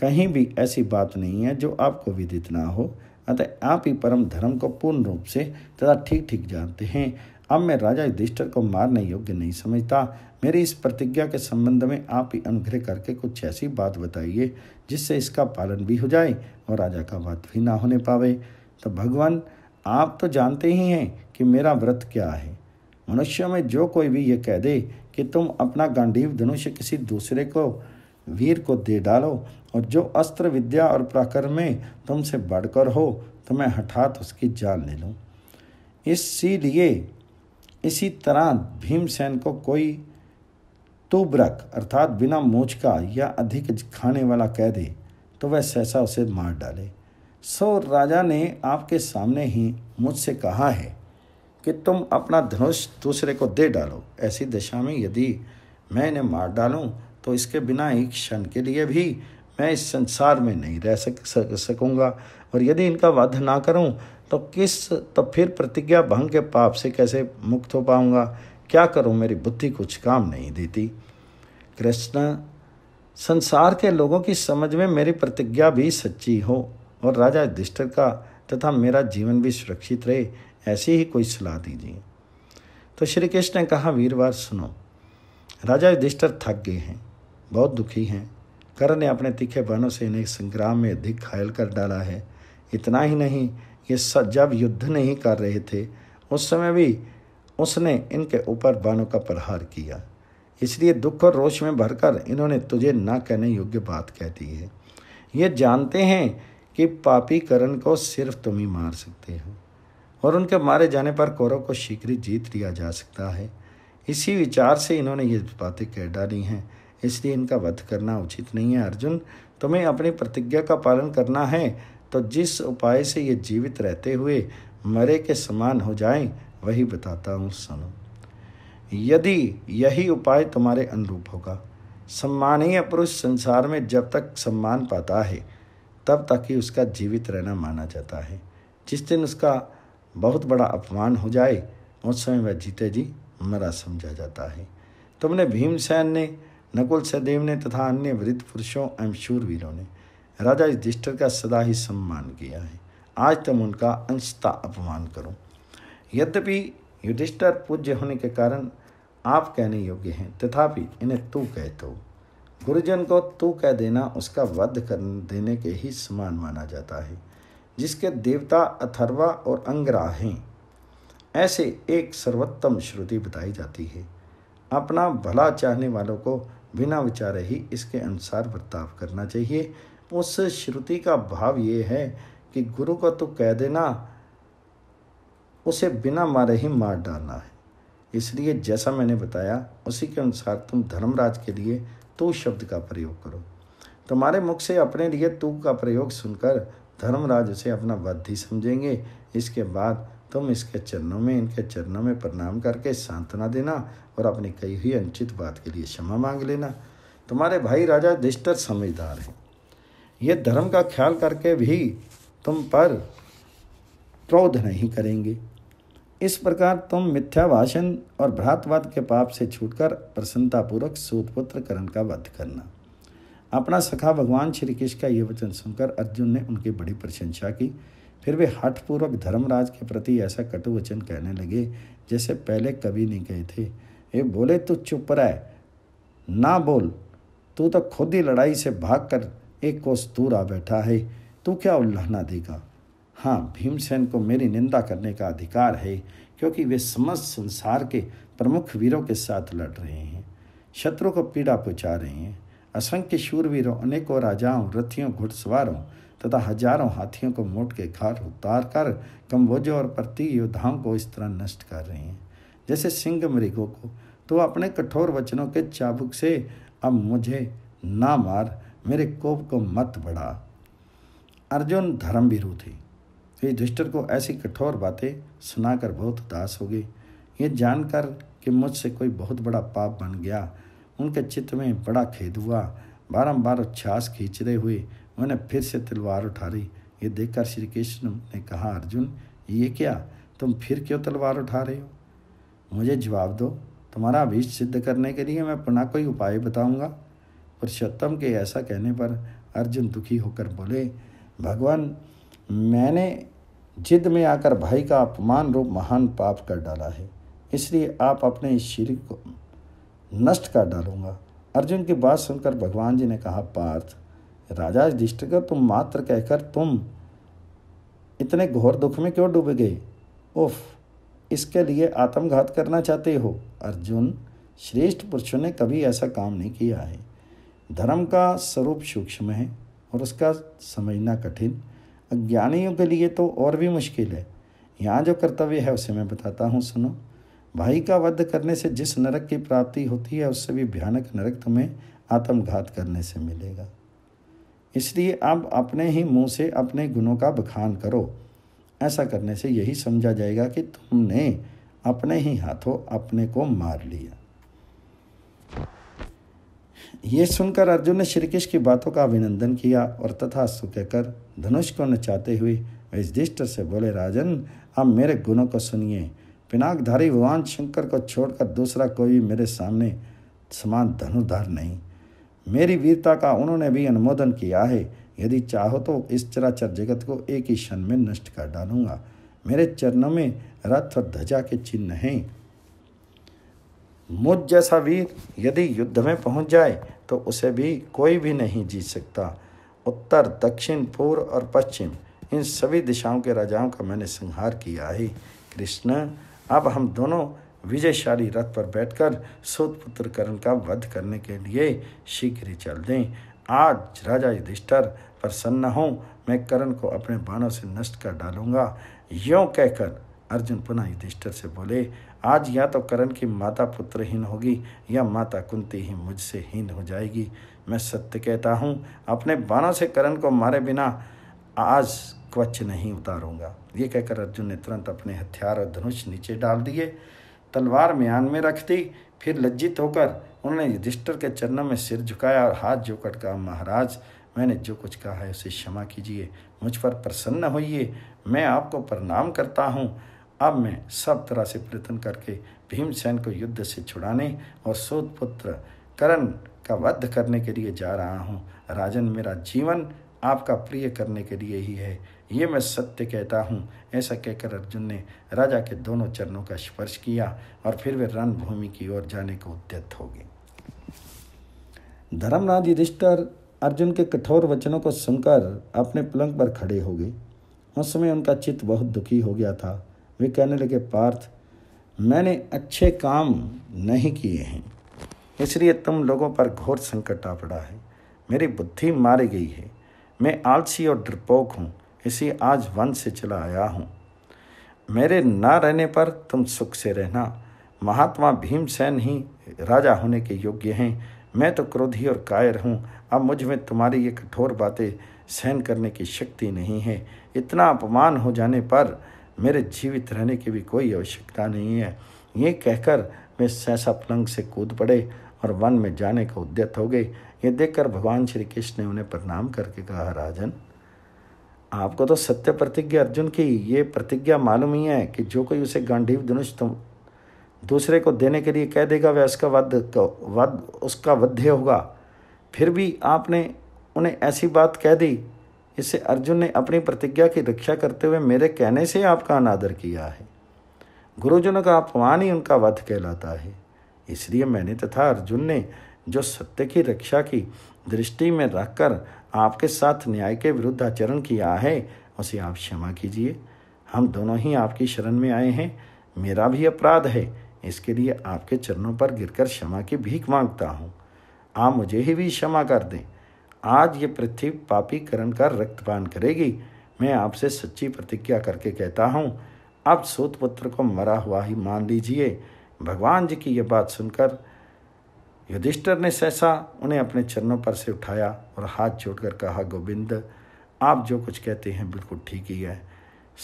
कहीं भी ऐसी बात नहीं है जो आपको विदित ना हो अतः आप ही परम धर्म को पूर्ण रूप से तथा ठीक ठीक जानते हैं अब मैं राजा युधिष्ठर को मारने योग्य नहीं समझता मेरी इस प्रतिज्ञा के संबंध में आप ही अनुग्रह करके कुछ ऐसी बात बताइए जिससे इसका पालन भी हो जाए और राजा का वध भी ना होने पावे तो भगवान आप तो जानते ही हैं कि मेरा व्रत क्या है मनुष्य में जो कोई भी ये कह दे कि तुम अपना गांडीव धनुष किसी दूसरे को वीर को दे डालो और जो अस्त्र विद्या और प्राकर में तुमसे बढ़कर हो तो मैं हठात उसकी जान ले लूँ इसीलिए इसी तरह भीमसेन को कोई तुब्रक अर्थात बिना मोच का या अधिक खाने वाला कह दे तो वह सहसा उसे मार डाले सो राजा ने आपके सामने ही मुझसे कहा है कि तुम अपना धनुष दूसरे को दे डालो ऐसी दशा में यदि मैं इन्हें मार डालूं तो इसके बिना एक क्षण के लिए भी मैं इस संसार में नहीं रह सक सकूंगा और यदि इनका वध ना करूं तो किस तो फिर प्रतिज्ञा भंग के पाप से कैसे मुक्त हो पाऊंगा क्या करूं मेरी बुद्धि कुछ काम नहीं देती कृष्ण संसार के लोगों की समझ में मेरी प्रतिज्ञा भी सच्ची हो और राजा युधिष्ठिर का तथा मेरा जीवन भी सुरक्षित रहे ऐसी ही कोई सलाह दीजिए तो श्री कृष्ण ने कहा वीरवार सुनो राजा युधिष्ठिर थक गए हैं बहुत दुखी हैं कर्ण ने अपने तीखे बहनों से इन्हें संग्राम में अधिक घायल कर डाला है इतना ही नहीं ये जब युद्ध नहीं कर रहे थे उस समय भी उसने इनके ऊपर बाणों का प्रहार किया इसलिए दुख और रोष में भरकर इन्होंने तुझे ना कहने योग्य बात कह दी है ये जानते हैं कि पापी करण को सिर्फ तुम ही मार सकते हो और उनके मारे जाने पर कौरव को शीघ्र जीत लिया जा सकता है इसी विचार से इन्होंने ये बातें कह डाली हैं इसलिए इनका वध करना उचित नहीं है अर्जुन तुम्हें अपनी प्रतिज्ञा का पालन करना है तो जिस उपाय से ये जीवित रहते हुए मरे के समान हो जाएं वही बताता हूँ सुनो यदि यही उपाय तुम्हारे अनुरूप होगा सम्मानीय पुरुष संसार में जब तक सम्मान पाता है तब तक ही उसका जीवित रहना माना जाता है जिस दिन उसका बहुत बड़ा अपमान हो जाए उस समय वह जीते जी मरा समझा जाता है तुमने भीमसेन ने नकुल सहदेव ने तथा अन्य वृद्ध पुरुषों एवं शूरवीरों ने राजा युधिष्ठिर का सदा ही सम्मान किया है आज तुम उनका अंशता अपमान करो यद्यपि युधिष्ठर पूज्य होने के कारण आप कहने योग्य हैं तथापि इन्हें तू कहते हो गुरुजन को तू तो कह देना उसका वध कर देने के ही समान माना जाता है जिसके देवता अथर्वा और अंगरा हैं ऐसे एक सर्वोत्तम श्रुति बताई जाती है अपना भला चाहने वालों को बिना विचार ही इसके अनुसार बर्ताव करना चाहिए उस श्रुति का भाव ये है कि गुरु को तो कह देना उसे बिना मारे ही मार डालना है इसलिए जैसा मैंने बताया उसी के अनुसार तुम धर्मराज के लिए तू शब्द का प्रयोग करो तुम्हारे मुख से अपने लिए तू का प्रयोग सुनकर धर्मराज उसे अपना बद्धी समझेंगे इसके बाद तुम इसके चरणों में इनके चरणों में प्रणाम करके सांत्वना देना और अपनी कही हुई अनुचित बात के लिए क्षमा मांग लेना तुम्हारे भाई राजा दिष्टर समझदार हैं ये धर्म का ख्याल करके भी तुम पर क्रोध नहीं करेंगे इस प्रकार तुम मिथ्या भाषण और भ्रातवाद के पाप से छूटकर प्रसन्नतापूर्वक सूतपुत्र करण का वध करना अपना सखा भगवान श्री कृष्ण का यह वचन सुनकर अर्जुन ने उनकी बड़ी प्रशंसा की फिर वे हठपूर्वक धर्मराज के प्रति ऐसा कटु वचन कहने लगे जैसे पहले कभी नहीं कहे थे ये बोले तो चुप रहा ना बोल तू तो खुद ही लड़ाई से भाग कर एक कोस दूर आ बैठा है तू क्या उल्लाहना देगा हाँ भीमसेन को मेरी निंदा करने का अधिकार है क्योंकि वे समस्त संसार के प्रमुख वीरों के साथ लड़ रहे हैं शत्रु को पीड़ा पहुँचा रहे हैं असंख्य शूरवीरों अनेकों राजाओं रथियों घुड़सवारों तथा हजारों हाथियों को मोट के घाट उतार कर कम्बोजों और प्रति योद्धाओं को इस तरह नष्ट कर रहे हैं जैसे सिंह मृगों को तो अपने कठोर वचनों के चाबुक से अब मुझे ना मार मेरे कोप को मत बढ़ा अर्जुन धर्मवीरू थी थे युधिष्ठिर को ऐसी कठोर बातें सुनाकर बहुत उदास हो गई ये जानकर कि मुझसे कोई बहुत बड़ा पाप बन गया उनके चित्त में बड़ा खेद हुआ बारंबार उच्छ्वास खींचते हुए उन्हें फिर से तलवार उठारी ये देखकर श्री कृष्ण ने कहा अर्जुन ये क्या तुम फिर क्यों तलवार उठा रहे हो मुझे जवाब दो तुम्हारा अभीष्ट सिद्ध करने के लिए मैं पुनः कोई उपाय बताऊंगा पुरुषोत्तम के ऐसा कहने पर अर्जुन दुखी होकर बोले भगवान मैंने जिद में आकर भाई का अपमान रूप महान पाप कर डाला है इसलिए आप अपने इस शरीर को नष्ट कर डालूंगा अर्जुन की बात सुनकर भगवान जी ने कहा पार्थ राजा दिष्ट को तुम मात्र कहकर तुम इतने घोर दुख में क्यों डूब गए उफ इसके लिए आत्मघात करना चाहते हो अर्जुन श्रेष्ठ पुरुषों ने कभी ऐसा काम नहीं किया है धर्म का स्वरूप सूक्ष्म है और उसका समझना कठिन अज्ञानियों के लिए तो और भी मुश्किल है यहाँ जो कर्तव्य है उसे मैं बताता हूँ सुनो भाई का वध करने से जिस नरक की प्राप्ति होती है उससे भी भयानक नरक तुम्हें आत्मघात करने से मिलेगा इसलिए अब अपने ही मुंह से अपने गुणों का बखान करो ऐसा करने से यही समझा जाएगा कि तुमने अपने ही हाथों अपने को मार लिया ये सुनकर अर्जुन ने श्रीकृष्ण की बातों का अभिनंदन किया और तथा कहकर धनुष को नचाते हुए युधिष्ठर से बोले राजन आप मेरे गुणों को सुनिए पिनाकधारी भगवान शंकर को छोड़कर दूसरा कोई मेरे सामने समान धनुधार नहीं मेरी वीरता का उन्होंने भी अनुमोदन किया है यदि चाहो तो इस चराचर जगत को एक ही क्षण में नष्ट कर डालूंगा मेरे चरणों में रथ और ध्वजा के चिन्ह हैं मुझ जैसा वीर यदि युद्ध में पहुंच जाए तो उसे भी कोई भी नहीं जीत सकता उत्तर दक्षिण पूर्व और पश्चिम इन सभी दिशाओं के राजाओं का मैंने संहार किया है कृष्ण अब हम दोनों विजयशाली रथ पर बैठकर सुदपुत्र करण का वध करने के लिए शीघ्र ही चल दें आज राजा युधिष्ठर प्रसन्न हों मैं कर्ण को अपने बाणों से नष्ट कर डालूंगा यों कहकर अर्जुन पुनः युधिष्ठर से बोले आज या तो करण की माता पुत्रहीन होगी या माता कुंती ही मुझसे हीन हो जाएगी मैं सत्य कहता हूँ अपने बाणों से करण को मारे बिना आज क्वच नहीं उतारूंगा ये कहकर अर्जुन ने तुरंत अपने हथियार और धनुष नीचे डाल दिए तलवार म्यान में रख दी फिर लज्जित होकर उन्होंने युधिष्ठर के चरणों में सिर झुकाया और हाथ जोकर कहा महाराज मैंने जो कुछ कहा है उसे क्षमा कीजिए मुझ पर प्रसन्न होइए मैं आपको प्रणाम करता हूँ अब मैं सब तरह से प्रयत्न करके भीमसेन को युद्ध से छुड़ाने और पुत्र करण का वध करने के लिए जा रहा हूँ राजन मेरा जीवन आपका प्रिय करने के लिए ही है ये मैं सत्य कहता हूँ ऐसा कहकर अर्जुन ने राजा के दोनों चरणों का स्पर्श किया और फिर वे रणभूमि की ओर जाने को उद्यत हो गए धर्मराज युधिष्ठर अर्जुन के कठोर वचनों को सुनकर अपने पलंग पर खड़े हो गए उस समय उनका चित्त बहुत दुखी हो गया था वे कहने लगे पार्थ मैंने अच्छे काम नहीं किए हैं इसलिए तुम लोगों पर घोर संकट आ पड़ा है मेरी बुद्धि मारी गई है मैं आलसी और डरपोक हूँ इसी आज वन से चला आया हूँ मेरे ना रहने पर तुम सुख से रहना महात्मा भीमसेन ही राजा होने के योग्य हैं मैं तो क्रोधी और कायर हूँ अब मुझ में तुम्हारी ये कठोर बातें सहन करने की शक्ति नहीं है इतना अपमान हो जाने पर मेरे जीवित रहने की भी कोई आवश्यकता नहीं है ये कहकर वे सहसा पलंग से कूद पड़े और वन में जाने का उद्यत हो गए ये देखकर भगवान श्री कृष्ण ने उन्हें प्रणाम करके कहा राजन आपको तो सत्य प्रतिज्ञा अर्जुन की ये प्रतिज्ञा मालूम ही है कि जो कोई उसे गांधीव धनुष तुम दूसरे को देने के लिए कह देगा वह उसका वध तो वध उसका वध्य होगा फिर भी आपने उन्हें ऐसी बात कह दी इससे अर्जुन ने अपनी प्रतिज्ञा की रक्षा करते हुए मेरे कहने से आपका अनादर किया है गुरुजनों का अपमान ही उनका वध कहलाता है इसलिए मैंने तथा अर्जुन ने जो सत्य की रक्षा की दृष्टि में रखकर आपके साथ न्याय के विरुद्ध आचरण किया है उसे आप क्षमा कीजिए हम दोनों ही आपकी शरण में आए हैं मेरा भी अपराध है इसके लिए आपके चरणों पर गिरकर क्षमा की भीख मांगता हूँ आप मुझे ही भी क्षमा कर दें आज ये पृथ्वी पापीकरण का रक्तपान करेगी मैं आपसे सच्ची प्रतिज्ञा करके कहता हूँ अब सूत पुत्र को मरा हुआ ही मान लीजिए भगवान जी की यह बात सुनकर युधिष्ठर ने सहसा उन्हें अपने चरणों पर से उठाया और हाथ जोड़कर कहा गोविंद आप जो कुछ कहते हैं बिल्कुल ठीक ही है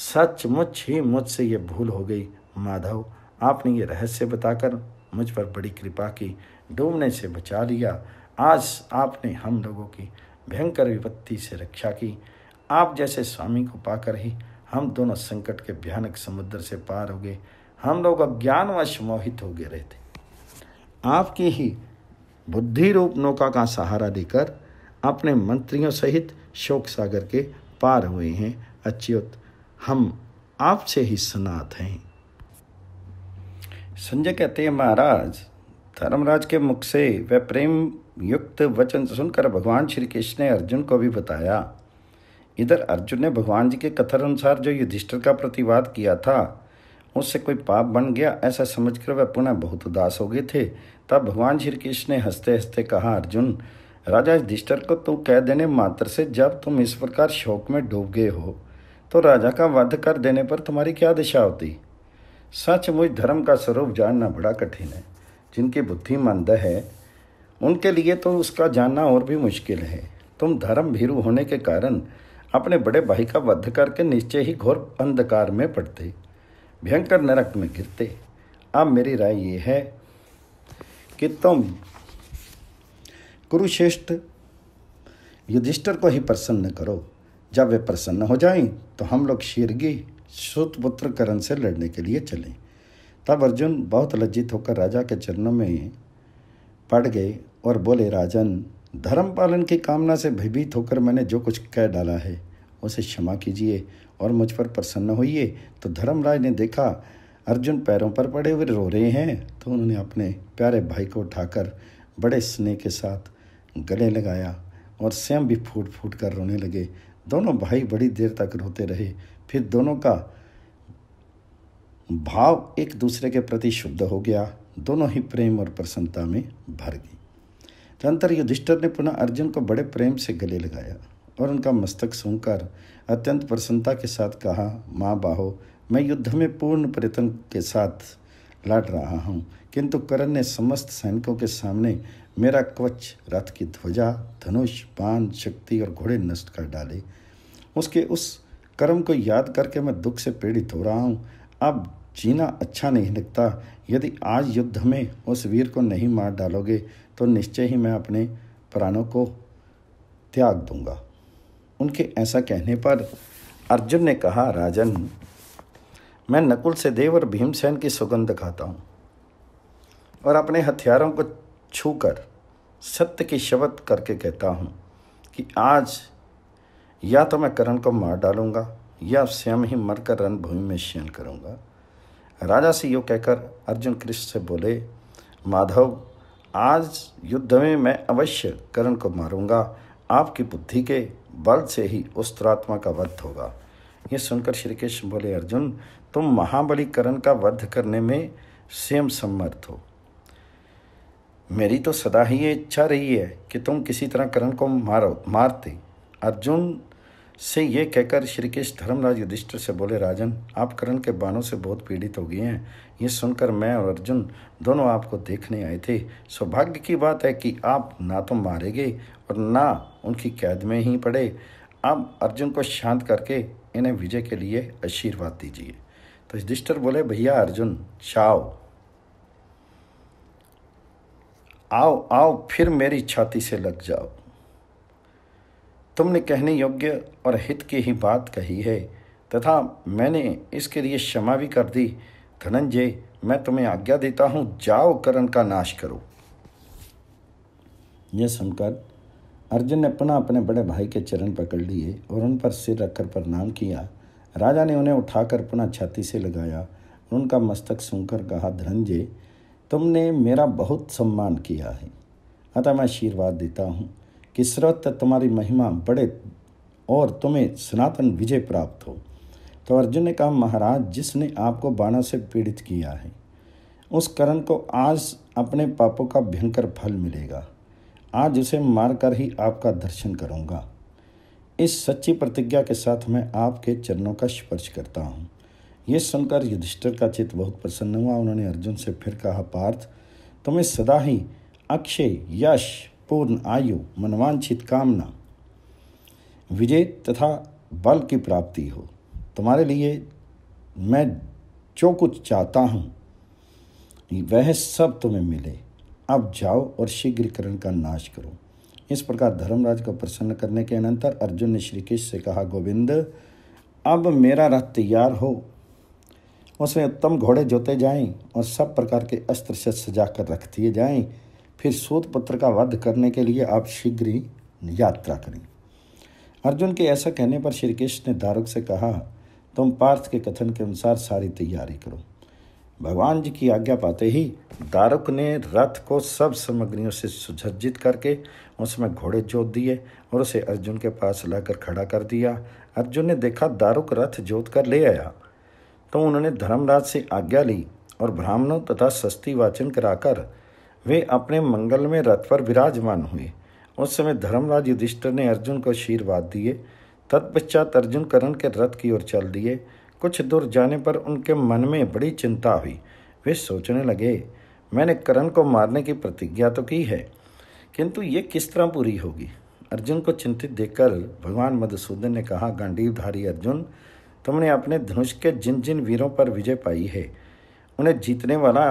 सचमुच ही मुझसे ये भूल हो गई माधव आपने ये रहस्य बताकर मुझ पर बड़ी कृपा की डूबने से बचा लिया आज आपने हम लोगों की भयंकर विपत्ति से रक्षा की आप जैसे स्वामी को पाकर ही हम दोनों संकट के भयानक समुद्र से पार हो गए हम लोग अज्ञानवश मोहित हो गए रहे थे आपकी ही बुद्धि रूप नौका का सहारा देकर अपने मंत्रियों सहित शोक सागर के पार हुए हैं अच्युत हम आपसे ही सनात हैं संजय कहते हैं महाराज धर्मराज के मुख से वह प्रेम युक्त वचन सुनकर भगवान श्री कृष्ण ने अर्जुन को भी बताया इधर अर्जुन ने भगवान जी के कथन अनुसार जो युधिष्ठिर का प्रतिवाद किया था उससे कोई पाप बन गया ऐसा समझकर वह पुनः बहुत उदास हो गए थे तब भगवान श्री कृष्ण ने हंसते हंसते कहा अर्जुन राजा युधिष्ठर को तो कह देने मात्र से जब तुम इस प्रकार शोक में डूब गए हो तो राजा का वध कर देने पर तुम्हारी क्या दिशा होती सचमुच धर्म का स्वरूप जानना बड़ा कठिन है जिनकी बुद्धि मंद है उनके लिए तो उसका जानना और भी मुश्किल है तुम धर्म भीरु होने के कारण अपने बड़े भाई का वध करके निश्चय ही घोर अंधकार में पड़ते भयंकर नरक में गिरते अब मेरी राय ये है कि तुम कुरुश्रेष्ठ युधिष्ठर को ही प्रसन्न करो जब वे प्रसन्न हो जाएं तो हम लोग शीर्गी सुतपुत्र करण से लड़ने के लिए चलें तब अर्जुन बहुत लज्जित होकर राजा के चरणों में पड़ गए और बोले राजन धर्म पालन की कामना से भयभीत होकर मैंने जो कुछ कह डाला है उसे क्षमा कीजिए और मुझ पर प्रसन्न होइए तो धर्मराज ने देखा अर्जुन पैरों पर पड़े हुए रो रहे हैं तो उन्होंने अपने प्यारे भाई को उठाकर बड़े स्नेह के साथ गले लगाया और स्वयं भी फूट फूट कर रोने लगे दोनों भाई बड़ी देर तक रोते रहे फिर दोनों का भाव एक दूसरे के प्रति शुद्ध हो गया दोनों ही प्रेम और प्रसन्नता में भर गई तंत्र युधिष्ठर ने पुनः अर्जुन को बड़े प्रेम से गले लगाया और उनका मस्तक सुनकर अत्यंत प्रसन्नता के साथ कहा माँ बाहो मैं युद्ध में पूर्ण प्रयत्न के साथ लड़ रहा हूँ किंतु करण ने समस्त सैनिकों के सामने मेरा क्वच रथ की ध्वजा धनुष बाण शक्ति और घोड़े नष्ट कर डाले उसके उस कर्म को याद करके मैं दुख से पीड़ित हो रहा हूँ अब जीना अच्छा नहीं लगता यदि आज युद्ध में उस वीर को नहीं मार डालोगे तो निश्चय ही मैं अपने प्राणों को त्याग दूंगा उनके ऐसा कहने पर अर्जुन ने कहा राजन मैं नकुल से देव और भीमसेन की सुगंध खाता हूँ और अपने हथियारों को छूकर सत्य की शपथ करके कहता हूँ कि आज या तो मैं करण को मार डालूंगा या स्वयं ही मरकर रणभूमि में शयन करूंगा राजा से यो कहकर अर्जुन कृष्ण से बोले माधव आज युद्ध में मैं अवश्य करण को मारूंगा आपकी बुद्धि के बल से ही उस दुरात्मा का वध होगा ये सुनकर श्री कृष्ण बोले अर्जुन तुम महाबली करण का वध करने में स्वयं समर्थ हो मेरी तो सदा ही ये इच्छा रही है कि तुम किसी तरह करण को मारो मारते अर्जुन से ये कहकर श्री कृष्ण धर्मराज युधिष्ठिर से बोले राजन आप करण के बाणों से बहुत पीड़ित हो गए हैं ये सुनकर मैं और अर्जुन दोनों आपको देखने आए थे सौभाग्य की बात है कि आप ना तो मारे गए और ना उनकी कैद में ही पड़े आप अर्जुन को शांत करके इन्हें विजय के लिए आशीर्वाद दीजिए तो युधिष्ठर बोले भैया अर्जुन चाओ आओ आओ फिर मेरी छाती से लग जाओ तुमने कहने योग्य और हित की ही बात कही है तथा मैंने इसके लिए क्षमा भी कर दी धनंजय मैं तुम्हें आज्ञा देता हूँ जाओ करण का नाश करो यह सुनकर अर्जुन ने पुनः अपने बड़े भाई के चरण पकड़ लिए और उन पर सिर रखकर प्रणाम किया राजा ने उन्हें उठाकर पुनः छाती से लगाया उनका मस्तक सुनकर कहा धनंजय तुमने मेरा बहुत सम्मान किया है अतः मैं आशीर्वाद देता हूँ कि स्रोत तुम्हारी महिमा बड़े और तुम्हें सनातन विजय प्राप्त हो तो अर्जुन ने कहा महाराज जिसने आपको बाणों से पीड़ित किया है उस करण को आज अपने पापों का भयंकर फल मिलेगा आज उसे मारकर ही आपका दर्शन करूंगा इस सच्ची प्रतिज्ञा के साथ मैं आपके चरणों का स्पर्श करता हूँ ये सुनकर युधिष्ठिर का चित्त बहुत प्रसन्न हुआ उन्होंने अर्जुन से फिर कहा पार्थ तुम्हें सदा ही अक्षय यश पूर्ण आयु मनवांछित कामना विजय तथा बल की प्राप्ति हो तुम्हारे लिए मैं जो कुछ चाहता हूँ वह सब तुम्हें मिले अब जाओ और शीघ्रकरण का नाश करो इस प्रकार धर्मराज को प्रसन्न करने के अनंतर अर्जुन ने श्री कृष्ण से कहा गोविंद अब मेरा रथ तैयार हो उसमें उत्तम घोड़े जोते जाएं और सब प्रकार के अस्त्र शस्त्र सजा कर रख दिए जाएं फिर सूत पुत्र का वध करने के लिए आप शीघ्र ही यात्रा करें अर्जुन के ऐसा कहने पर श्री कृष्ण ने दारुक से कहा तुम पार्थ के कथन के अनुसार सारी तैयारी करो भगवान जी की आज्ञा पाते ही दारुक ने रथ को सब सामग्रियों से सुसज्जित करके उसमें घोड़े जोत दिए और उसे अर्जुन के पास लाकर खड़ा कर दिया अर्जुन ने देखा दारुक रथ जोत कर ले आया तो उन्होंने धर्मराज से आज्ञा ली और ब्राह्मणों तथा सस्ती वाचन कराकर वे अपने मंगल में रथ पर विराजमान हुए उस समय धर्मराज युधिष्ठर ने अर्जुन को आशीर्वाद दिए तत्पश्चात अर्जुन करण के रथ की ओर चल दिए कुछ दूर जाने पर उनके मन में बड़ी चिंता हुई वे सोचने लगे मैंने करण को मारने की प्रतिज्ञा तो की है किंतु ये किस तरह पूरी होगी अर्जुन को चिंतित देखकर भगवान मधुसूदन ने कहा गांडीवधारी अर्जुन तुमने अपने धनुष के जिन जिन वीरों पर विजय पाई है उन्हें जीतने वाला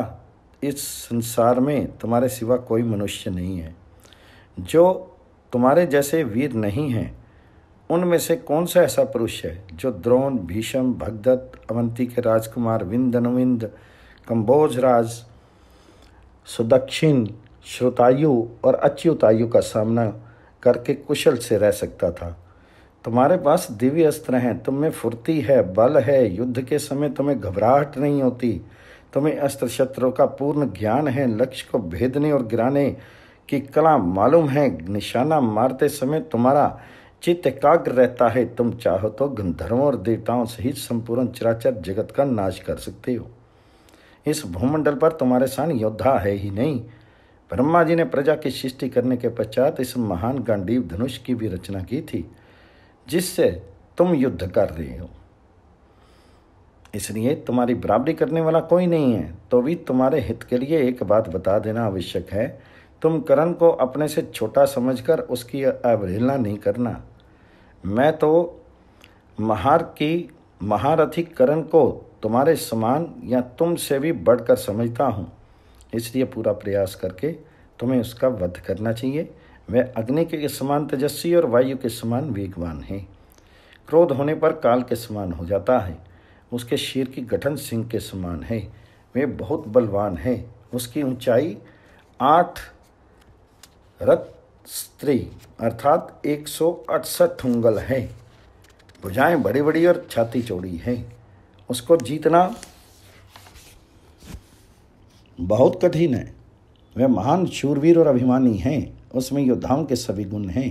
इस संसार में तुम्हारे सिवा कोई मनुष्य नहीं है जो तुम्हारे जैसे वीर नहीं हैं उनमें से कौन सा ऐसा पुरुष है जो द्रोण भीषम भगदत्त अवंती के राजकुमार विंदनविंद कंबोज राज सुदक्षिण श्रुतायु और अच्युतायु का सामना करके कुशल से रह सकता था तुम्हारे पास दिव्य अस्त्र हैं तुम्हें फुर्ती है बल है युद्ध के समय तुम्हें घबराहट नहीं होती तुम्हें अस्त्र शस्त्रों का पूर्ण ज्ञान है लक्ष्य को भेदने और गिराने की कला मालूम है निशाना मारते समय तुम्हारा चित्त एकाग्र रहता है तुम चाहो तो गंधर्वों और देवताओं सहित संपूर्ण चराचर जगत का नाश कर सकते हो इस भूमंडल पर तुम्हारे साथ योद्धा है ही नहीं ब्रह्मा जी ने प्रजा की सृष्टि करने के पश्चात इस महान गांडीव धनुष की भी रचना की थी जिससे तुम युद्ध कर रहे हो इसलिए तुम्हारी बराबरी करने वाला कोई नहीं है तो भी तुम्हारे हित के लिए एक बात बता देना आवश्यक है तुम करण को अपने से छोटा समझकर उसकी अवहेलना नहीं करना मैं तो महार की महारथी करण को तुम्हारे समान या तुम से भी बढ़कर समझता हूँ इसलिए पूरा प्रयास करके तुम्हें उसका वध करना चाहिए वह अग्नि के समान तेजस्वी और वायु के समान वेगवान है क्रोध होने पर काल के समान हो जाता है उसके शीर की गठन सिंह के समान है वे बहुत बलवान है उसकी ऊंचाई आठ स्त्री अर्थात एक सौ अड़सठ उंगल है भुजाएं बड़ी बड़ी और छाती चौड़ी है उसको जीतना बहुत कठिन है वह महान शूरवीर और अभिमानी हैं उसमें योद्धाओं के सभी गुण हैं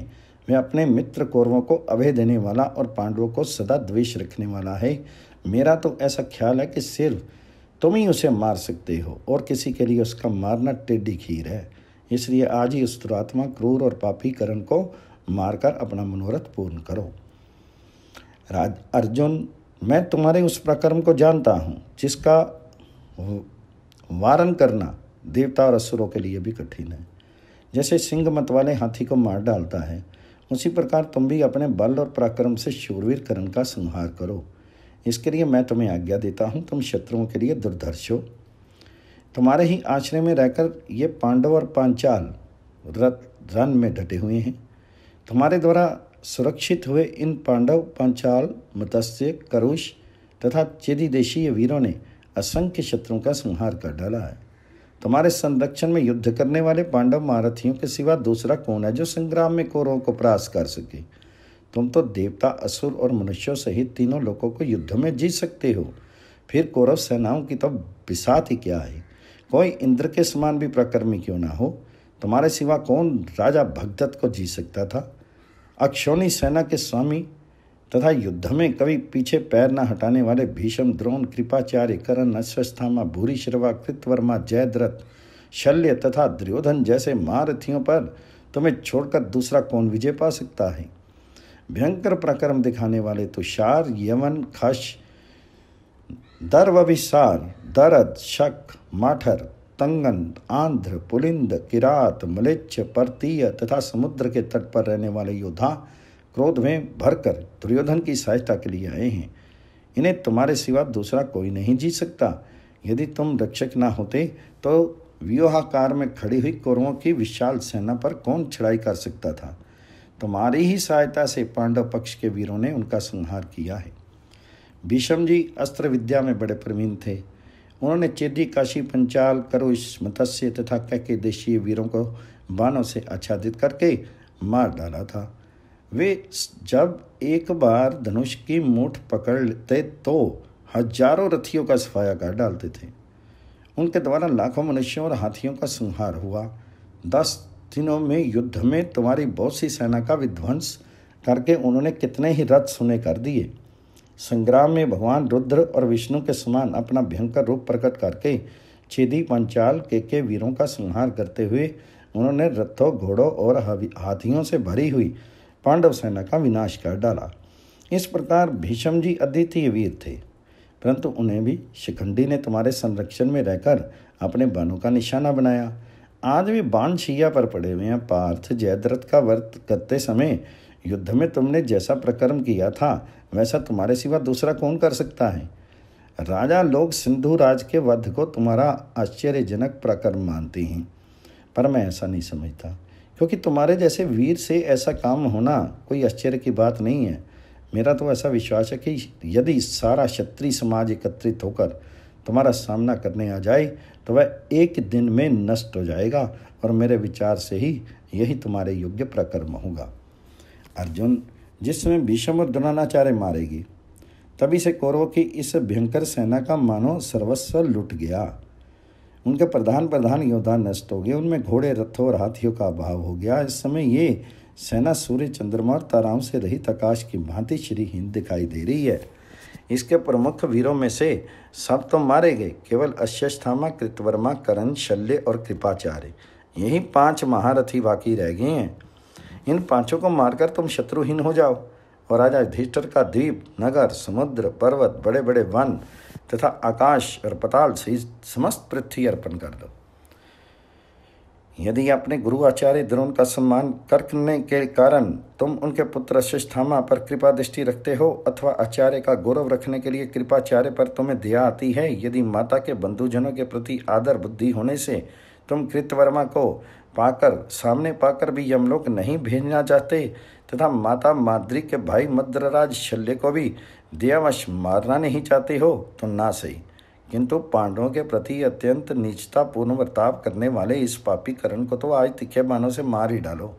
वह अपने मित्र कौरवों को अभय देने वाला और पांडवों को सदा द्वेष रखने वाला है मेरा तो ऐसा ख्याल है कि सिर्फ तुम ही उसे मार सकते हो और किसी के लिए उसका मारना टेढ़ी खीर है इसलिए आज ही उस दुरात्मा क्रूर और पापी करण को मारकर अपना मनोरथ पूर्ण करो राज अर्जुन मैं तुम्हारे उस प्रकर्म को जानता हूँ जिसका वारण करना देवता और असुरों के लिए भी कठिन है जैसे सिंह मत वाले हाथी को मार डालता है उसी प्रकार तुम भी अपने बल और पराक्रम से शूरवीर करण का संहार करो इसके लिए मैं तुम्हें आज्ञा देता हूँ तुम शत्रुओं के लिए दुर्धर्ष हो तुम्हारे ही आश्रय में रहकर ये पांडव और पांचाल रथ रन में डटे हुए हैं तुम्हारे द्वारा सुरक्षित हुए इन पांडव पांचाल मत्स्य करुष तथा चिदिदेशीय वीरों ने असंख्य शत्रुओं का संहार कर डाला है तुम्हारे संरक्षण में युद्ध करने वाले पांडव महारथियों के सिवा दूसरा कौन है जो संग्राम में कौरवों को परास कर सके तुम तो देवता असुर और मनुष्यों सहित तीनों लोगों को युद्ध में जीत सकते हो फिर कौरव सेनाओं की तो बिसात ही क्या है कोई इंद्र के समान भी प्रकर्मी क्यों ना हो तुम्हारे सिवा कौन राजा भगदत्त को जी सकता था अक्षोणी सेना के स्वामी तथा युद्ध में कभी पीछे पैर न हटाने वाले भीषम द्रोण कृपाचार्य करण अश्वस्थामा श्रवा कृतवर्मा जयद्रथ शल्य तथा दुर्योधन जैसे महारथियों पर तुम्हें छोड़कर दूसरा कौन विजय पा सकता है भयंकर प्रक्रम दिखाने वाले तुषार यमन खश दर्वभिसार दरद शक माठर तंगन आंध्र पुलिंद किरात मलेच्छ परतीय तथा समुद्र के तट पर रहने वाले योद्धा क्रोध में भरकर दुर्योधन की सहायता के लिए आए हैं इन्हें तुम्हारे सिवा दूसरा कोई नहीं जीत सकता यदि तुम रक्षक ना होते तो व्यूहाकार में खड़ी हुई कौरवों की विशाल सेना पर कौन चढ़ाई कर सकता था तुम्हारी ही सहायता से पांडव पक्ष के वीरों ने उनका संहार किया है भीषम जी अस्त्र विद्या में बड़े प्रवीण थे उन्होंने चेदी काशी पंचाल करुष मत्स्य तथा कह के देशीय वीरों को बाणों से आच्छादित करके मार डाला था वे जब एक बार धनुष की मूठ पकड़ लेते तो हजारों रथियों का सफाया कर डालते थे उनके द्वारा लाखों मनुष्यों और हाथियों का संहार हुआ दस दिनों में युद्ध में तुम्हारी बहुत सी सेना का विध्वंस करके उन्होंने कितने ही रथ सुने कर दिए संग्राम में भगवान रुद्र और विष्णु के समान अपना भयंकर रूप प्रकट करके छेदी पंचाल के के वीरों का संहार करते हुए उन्होंने रथों घोड़ों और हाथियों से भरी हुई पांडव सेना का विनाश कर डाला इस प्रकार भीषम जी अद्वितीय वीर थे परंतु उन्हें भी शिखंडी ने तुम्हारे संरक्षण में रहकर अपने बनों का निशाना बनाया आज भी बाण शैया पर पड़े हुए हैं पार्थ जयद्रथ का व्रत करते समय युद्ध में तुमने जैसा प्रक्रम किया था वैसा तुम्हारे सिवा दूसरा कौन कर सकता है राजा लोग सिंधु राज के वध को तुम्हारा आश्चर्यजनक प्रकरण मानते हैं पर मैं ऐसा नहीं समझता क्योंकि तुम्हारे जैसे वीर से ऐसा काम होना कोई आश्चर्य की बात नहीं है मेरा तो ऐसा विश्वास है कि यदि सारा क्षत्रिय समाज एकत्रित होकर तुम्हारा सामना करने आ जाए तो वह एक दिन में नष्ट हो जाएगा और मेरे विचार से ही यही तुम्हारे योग्य प्रकर्म होगा अर्जुन जिस समय भीषम और द्रोणाचार्य मारेगी तभी से कौरवों की इस भयंकर सेना का मानो सर्वस्व लुट गया उनके प्रधान प्रधान योद्धा नष्ट हो गए उनमें घोड़े रथों और हाथियों का अभाव हो गया इस समय ये सेना सूर्य चंद्रमा और ताराओं से रहित आकाश की भांति श्रीहीन दिखाई दे रही है इसके प्रमुख वीरों में से सब तो मारे गए केवल अश्वस्थामा कृतवर्मा करण शल्य और कृपाचार्य यही पांच महारथी बाकी रह गए हैं इन पांचों को मारकर तुम शत्रुहीन हो जाओ और राजा युधिष्ठर का द्वीप नगर समुद्र पर्वत बड़े बड़े वन तथा आकाश और पताल सहित समस्त पृथ्वी अर्पण कर दो यदि अपने गुरु आचार्य द्रोण का सम्मान करने के कारण तुम उनके पुत्र शिष्ठामा पर कृपा दृष्टि रखते हो अथवा आचार्य का गौरव रखने के लिए कृपाचार्य पर तुम्हें दया आती है यदि माता के बंधुजनों के प्रति आदर बुद्धि होने से तुम कृतवर्मा को पाकर सामने पाकर भी यमलोक नहीं भेजना चाहते तथा माता माद्री के भाई मद्रराज शल्य को भी दियावश मारना नहीं चाहते हो तो ना सही किंतु पांडवों के प्रति अत्यंत नीचतापूर्ण बर्ताव करने वाले इस पापी करण को तो आज तिखे बानों से मार ही डालो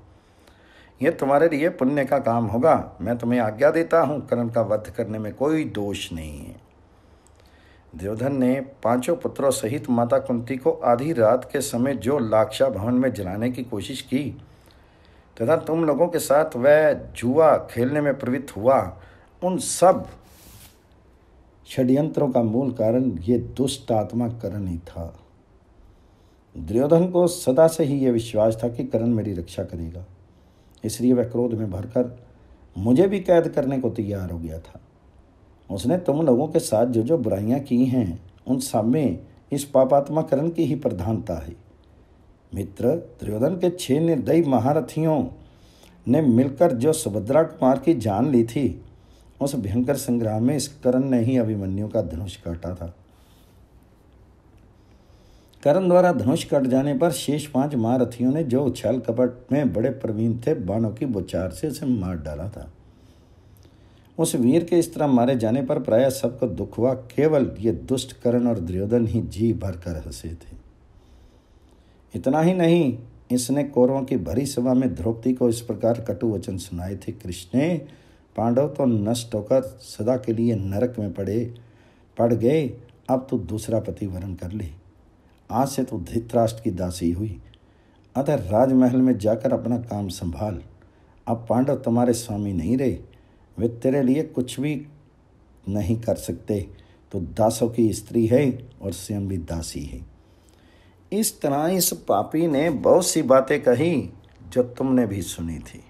यह तुम्हारे लिए पुण्य का काम होगा मैं तुम्हें आज्ञा देता हूँ करण का वध करने में कोई दोष नहीं है देवधन ने पांचों पुत्रों सहित माता कुंती को आधी रात के समय जो लाक्षा भवन में जलाने की कोशिश की तथा तुम लोगों के साथ वह जुआ खेलने में प्रवृत्त हुआ उन सब षड्यंत्रों का मूल कारण ये दुष्ट आत्मा करण ही था दुर्योधन को सदा से ही यह विश्वास था कि करण मेरी रक्षा करेगा इसलिए वह क्रोध में भरकर मुझे भी कैद करने को तैयार हो गया था उसने तुम लोगों के साथ जो जो बुराइयां की हैं उन सब में इस पापात्माकरण की ही प्रधानता है मित्र दुर्योधन के छह निर्दयी महारथियों ने मिलकर जो सुभद्रा कुमार की जान ली थी उस भयंकर संग्राम में इस करण ने ही अभिमन्यु का धनुष काटा था करण द्वारा धनुष कट जाने पर शेष पांच महारथियों ने जो उछाल कपट में बड़े प्रवीण थे बाणों की बुचार से उसे मार डाला था उस वीर के इस तरह मारे जाने पर प्राय सबको दुख हुआ केवल ये दुष्ट करण और दुर्योधन ही जी भर कर हंसे थे इतना ही नहीं इसने कौरवों की भरी सभा में द्रौपदी को इस प्रकार कटु वचन सुनाए थे कृष्ण पांडव तो नष्ट होकर सदा के लिए नरक में पड़े पड़ गए अब तू दूसरा पति वरण कर ले आज से तू धृतराष्ट्र की दासी हुई अतः राजमहल में जाकर अपना काम संभाल अब पांडव तुम्हारे स्वामी नहीं रहे वे तेरे लिए कुछ भी नहीं कर सकते तो दासों की स्त्री है और स्वयं भी दासी है इस तरह इस पापी ने बहुत सी बातें कही जो तुमने भी सुनी थी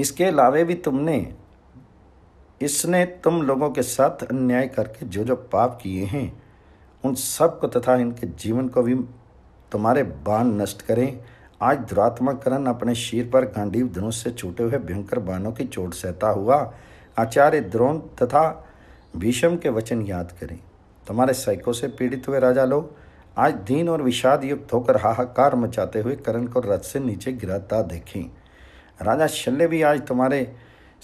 इसके अलावे भी तुमने इसने तुम लोगों के साथ अन्याय करके जो जो पाप किए हैं उन सब को तथा इनके जीवन को भी तुम्हारे बाण नष्ट करें आज करण अपने शीर पर गांडीव धनुष से छूटे हुए भयंकर बाणों की चोट सहता हुआ आचार्य द्रोण तथा भीषम के वचन याद करें तुम्हारे सैकों से पीड़ित हुए राजा लोग आज दीन और विषाद युक्त होकर हाहाकार मचाते हुए करण को रथ से नीचे गिराता देखें राजा शल्य भी आज तुम्हारे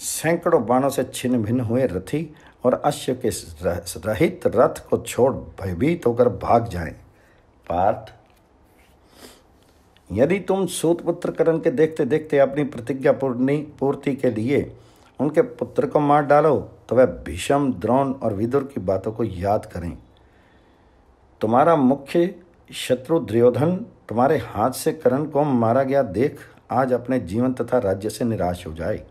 सैकड़ों बाणों से छिन्न भिन्न हुए रथी और अश्य के रहित रथ को छोड़ भयभीत होकर भाग जाएं। पार्थ यदि तुम सूत पुत्र करण के देखते देखते अपनी प्रतिज्ञा पूर्णि पूर्ति के लिए उनके पुत्र को मार डालो तो वह भीषम द्रोण और विदुर की बातों को याद करें तुम्हारा मुख्य शत्रु दुर्योधन तुम्हारे हाथ से करण को मारा गया देख आज अपने जीवन तथा राज्य से निराश हो जाए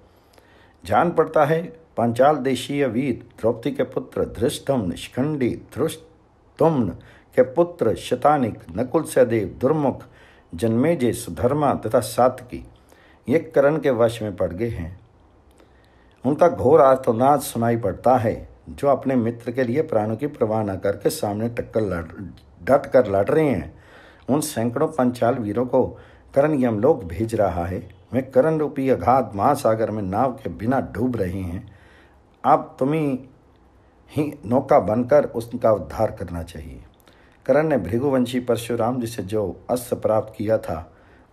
जान पड़ता है पांचाल देशीय वीर द्रौपदी के पुत्र धृष्टम निष्खंडी ध्रुष्टुम्न के पुत्र शतानिक नकुल सहदेव दुर्मुख जन्मेजय सुधर्मा तथा की ये करण के वश में पड़ गए हैं उनका घोर आर्तनाद सुनाई पड़ता है जो अपने मित्र के लिए प्राणों की प्रवाह करके सामने टक्कर लड़ डट कर लड़ रहे हैं उन सैकड़ों पंचाल वीरों को करण यमलोक भेज रहा है वे करण रूपी अघात महासागर में नाव के बिना डूब रहे हैं अब तुम्हें ही नौका बनकर उसका उद्धार करना चाहिए करण ने भृगुवंशी परशुराम जी से जो अस्त्र प्राप्त किया था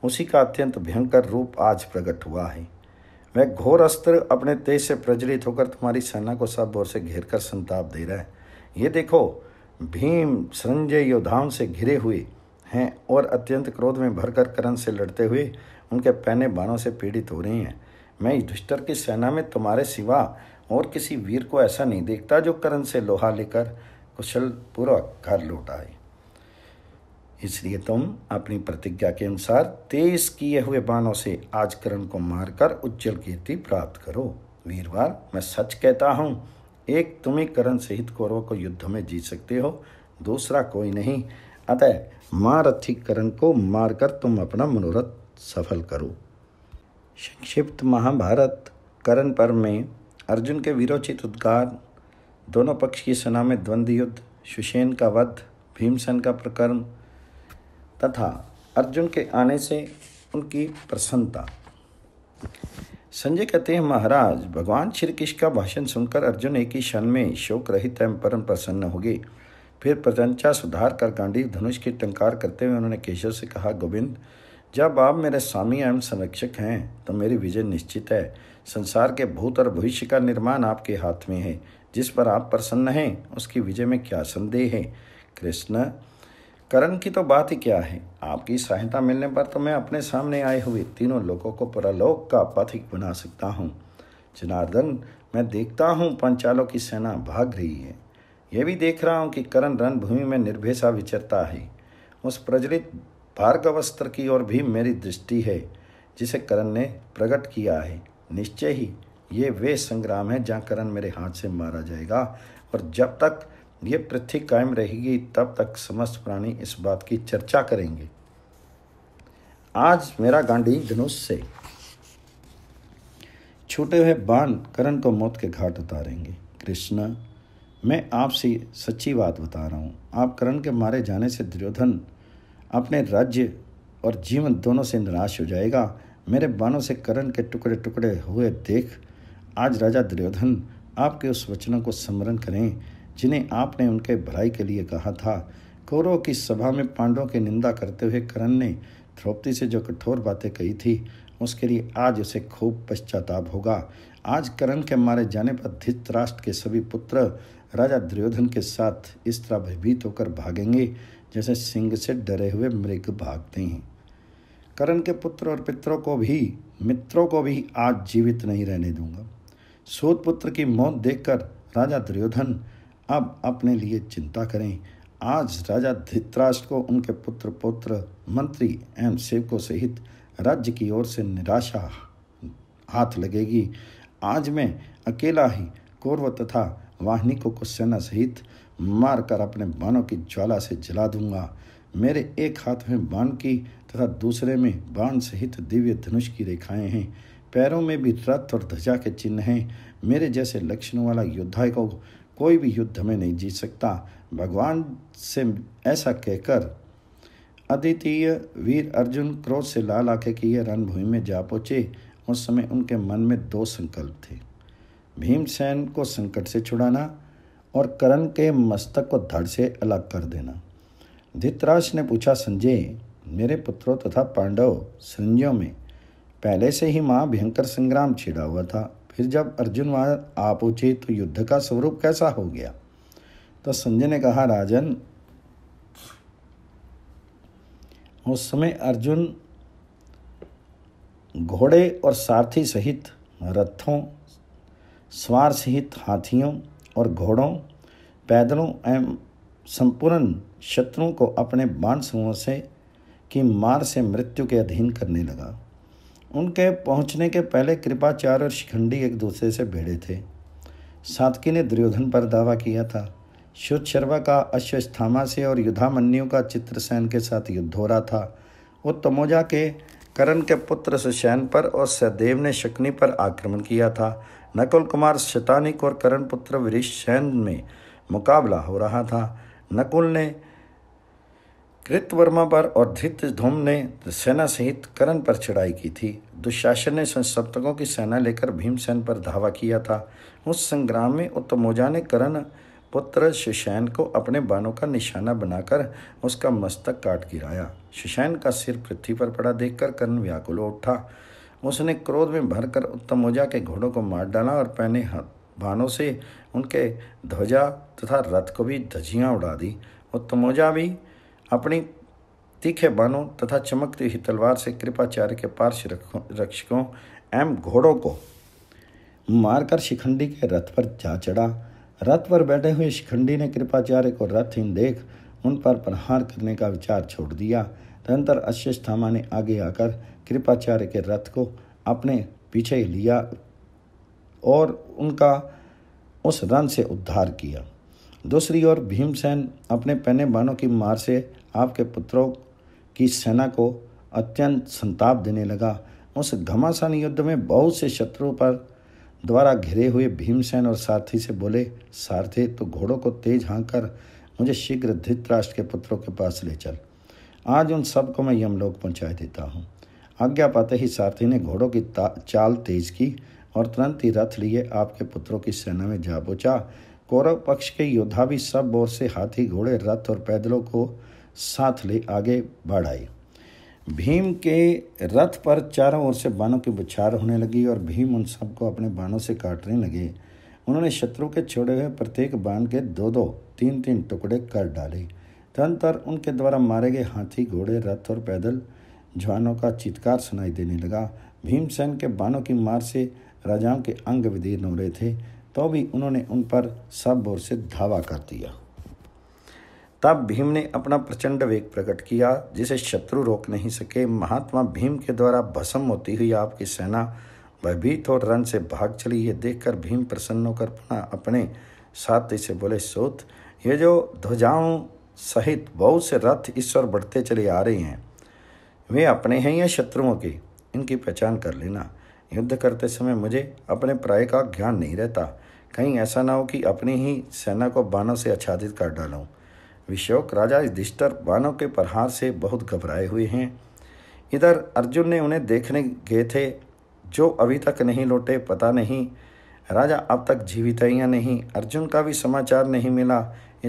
उसी का अत्यंत भयंकर रूप आज प्रकट हुआ है वह घोर अस्त्र अपने तेज से प्रज्वलित होकर तुम्हारी सेना को सब ओर से घेर कर संताप दे रहा है ये देखो भीम संजय योद्धाओं से घिरे हुए हैं और अत्यंत क्रोध में भरकर करण से लड़ते हुए उनके पहने बाणों से पीड़ित हो रही हैं मैं दुष्टर की सेना में तुम्हारे सिवा और किसी वीर को ऐसा नहीं देखता जो करण से लोहा लेकर कुशल पूर्वक घर लौट आए इसलिए तुम अपनी प्रतिज्ञा के अनुसार तेज किए हुए बाणों से आज करण को मारकर उज्जवल कीर्ति प्राप्त करो वीरवार मैं सच कहता हूँ एक तुम ही करण सहित कौरव को युद्ध में जीत सकते हो दूसरा कोई नहीं अतः महारथी करण को मारकर तुम अपना मनोरथ सफल करो संक्षिप्त महाभारत करण पर्व में अर्जुन के विरोचित उद्गार दोनों पक्ष की सेना में द्वंद्व युद्ध सुषेन का वध भीमसेन का प्रकरण तथा अर्जुन के आने से उनकी प्रसन्नता संजय कहते हैं महाराज भगवान श्री कृष्ण का भाषण सुनकर अर्जुन एक ही क्षण में शोक रहित एवं परम प्रसन्न हो गए फिर प्रचंचा सुधार कर गांधी धनुष की टंकार करते हुए उन्होंने केशव से कहा गोविंद जब आप मेरे स्वामी एवं संरक्षक हैं तो मेरी विजय निश्चित है संसार के भूत और भविष्य का निर्माण आपके हाथ में है जिस पर आप प्रसन्न हैं उसकी विजय में क्या संदेह है कृष्ण करण की तो बात ही क्या है आपकी सहायता मिलने पर तो मैं अपने सामने आए हुए तीनों लोगों को परलोक का पथिक बना सकता हूँ जनार्दन मैं देखता हूँ पंचालों की सेना भाग रही है यह भी देख रहा हूँ कि करण रणभूमि में निर्भेसा विचरता है उस प्रज्वलित भार्गवस्त्र की ओर भी मेरी दृष्टि है जिसे करण ने प्रकट किया है निश्चय ही ये वे संग्राम है जहाँ करण मेरे हाथ से मारा जाएगा और जब तक ये पृथ्वी कायम रहेगी तब तक समस्त प्राणी इस बात की चर्चा करेंगे आज मेरा गांडी धनुष से छूटे हुए बाण करण को मौत के घाट उतारेंगे कृष्णा मैं आपसे सच्ची बात बता रहा हूँ आप करण के मारे जाने से दुर्योधन अपने राज्य और जीवन दोनों से निराश हो जाएगा मेरे बाणों से करण के टुकड़े टुकड़े हुए देख आज राजा दुर्योधन आपके उस वचनों को स्मरण करें जिन्हें आपने उनके भलाई के लिए कहा था कौरव की सभा में पांडवों की निंदा करते हुए करण ने द्रौपदी से जो कठोर बातें कही थी उसके लिए आज उसे खूब पश्चाताप होगा आज करण के मारे जाने पर धृतराष्ट्र के सभी पुत्र राजा दुर्योधन के साथ इस तरह भयभीत होकर भागेंगे जैसे सिंह से डरे हुए मृग भागते हैं करण के पुत्र और पितरों को भी मित्रों को भी आज जीवित नहीं रहने दूंगा सूत पुत्र की मौत देखकर राजा दुर्योधन अब अपने लिए चिंता करें आज राजा धृतराष्ट्र को उनके पुत्र पुत्र मंत्री एवं सेवकों सहित राज्य की ओर से निराशा हाथ लगेगी आज मैं अकेला ही कौरव तथा वाहनिकों को सेना सहित मारकर अपने बाणों की ज्वाला से जला दूंगा मेरे एक हाथ में बाण की तथा दूसरे में बाण सहित दिव्य धनुष की रेखाएं हैं पैरों में भी रथ और ध्वजा के चिन्ह हैं मेरे जैसे लक्षणों वाला योद्धा को कोई भी युद्ध में नहीं जीत सकता भगवान से ऐसा कहकर अद्वितीय वीर अर्जुन क्रोध से लाल आके यह रणभूमि में जा पहुँचे उस समय उनके मन में दो संकल्प थे भीमसेन को संकट से छुड़ाना और करण के मस्तक को धड़ से अलग कर देना धित्राज ने पूछा संजय मेरे पुत्रों तथा पांडव संजयों में पहले से ही माँ भयंकर संग्राम छिड़ा हुआ था फिर जब अर्जुन वहाँ आ पहुँचे तो युद्ध का स्वरूप कैसा हो गया तो संजय ने कहा राजन उस समय अर्जुन घोड़े और सारथी सहित रथों स्वार सहित हाथियों और घोड़ों पैदलों एवं संपूर्ण शत्रुओं को अपने बाण समूह से की मार से मृत्यु के अधीन करने लगा उनके पहुंचने के पहले कृपाचार्य और शिखंडी एक दूसरे से भिड़े थे सातकी ने दुर्योधन पर दावा किया था शुद्ध शर्मा का अश्वस्थामा से और युद्धामन्यु का चित्रसेन के साथ युद्ध हो रहा था वो तमोजा के करण के पुत्र सुशैन पर और सहदेव ने शकनी पर आक्रमण किया था नकुल कुमार शतानिक और करण पुत्र वरिष्ठ सैन में मुकाबला हो रहा था नकुल ने कृतवर्मा पर और धूम ने सेना सहित करण पर चढ़ाई की थी दुशासन ने संसप्तकों की सेना लेकर भीमसेन पर धावा किया था उस संग्राम में उत्तमोजा ने करण पुत्र सुशैन को अपने बाणों का निशाना बनाकर उसका मस्तक काट गिराया सुशैन का सिर पृथ्वी पर पड़ा देखकर कर्ण व्याकुल उठा उसने क्रोध में भरकर उत्तमोजा के घोड़ों को मार डाला और पहने बाणों से उनके ध्वजा तथा रथ को भी धजियाँ उड़ा दी उत्तमोजा भी अपनी तीखे बानों तथा चमकती हुई तलवार से कृपाचार्य के पार्श्व रक्षकों एवं घोड़ों को मारकर शिखंडी के रथ पर जा चढ़ा रथ पर बैठे हुए शिखंडी ने कृपाचार्य को रथहीन देख उन पर प्रहार करने का विचार छोड़ दिया तदंतर अश्वस्थामा ने आगे आकर कृपाचार्य के रथ को अपने पीछे लिया और उनका उस रन से उद्धार किया दूसरी ओर भीमसेन अपने पहने बानों की मार से आपके पुत्रों की सेना को अत्यंत संताप देने लगा उस घमासान युद्ध में बहुत से शत्रुओं पर द्वारा घिरे हुए भीमसेन और सारथी से बोले सारथी तो घोड़ों को तेज हाँ कर मुझे शीघ्र धृतराष्ट्र के पुत्रों के पास ले चल आज उन सबको मैं यमलोक पहुँचा देता हूँ आज्ञा पाते ही सारथी ने घोड़ों की चाल तेज की और तुरंत ही रथ लिए आपके पुत्रों की सेना में जा पहुँचा कौरव पक्ष के योद्धा भी सब ओर से हाथी घोड़े रथ और पैदलों को साथ ले आगे बढ़ आई भीम के रथ पर चारों ओर से बाणों की बुछार होने लगी और भीम उन सबको अपने बाणों से काटने लगे उन्होंने शत्रु के छोड़े हुए प्रत्येक बाण के दो दो तीन तीन टुकड़े कर डाले तंतर उनके द्वारा मारे गए हाथी घोड़े रथ और पैदल जवानों का चित्कार सुनाई देने लगा भीमसेन के बाणों की मार से राजाओं के अंग विदीर्ण हो रहे थे तो भी उन्होंने उन पर सब ओर से धावा कर दिया तब भीम ने अपना प्रचंड वेग प्रकट किया जिसे शत्रु रोक नहीं सके महात्मा भीम के द्वारा भस्म होती हुई आपकी सेना भयभीत और रन से भाग चली ये देखकर भीम प्रसन्न होकर पुनः अपने साथ इसे बोले सोत ये जो ध्वजाओं सहित बहुत से रथ ईश्वर बढ़ते चले आ रहे हैं वे अपने हैं या शत्रुओं के इनकी पहचान कर लेना युद्ध करते समय मुझे अपने प्राय का ज्ञान नहीं रहता कहीं ऐसा ना हो कि अपनी ही सेना को बाणों से आच्छादित कर डालूं विशोक राजा युधिष्ठर बाणों के प्रहार से बहुत घबराए हुए हैं इधर अर्जुन ने उन्हें देखने गए थे जो अभी तक नहीं लौटे पता नहीं राजा अब तक जीवित है या नहीं अर्जुन का भी समाचार नहीं मिला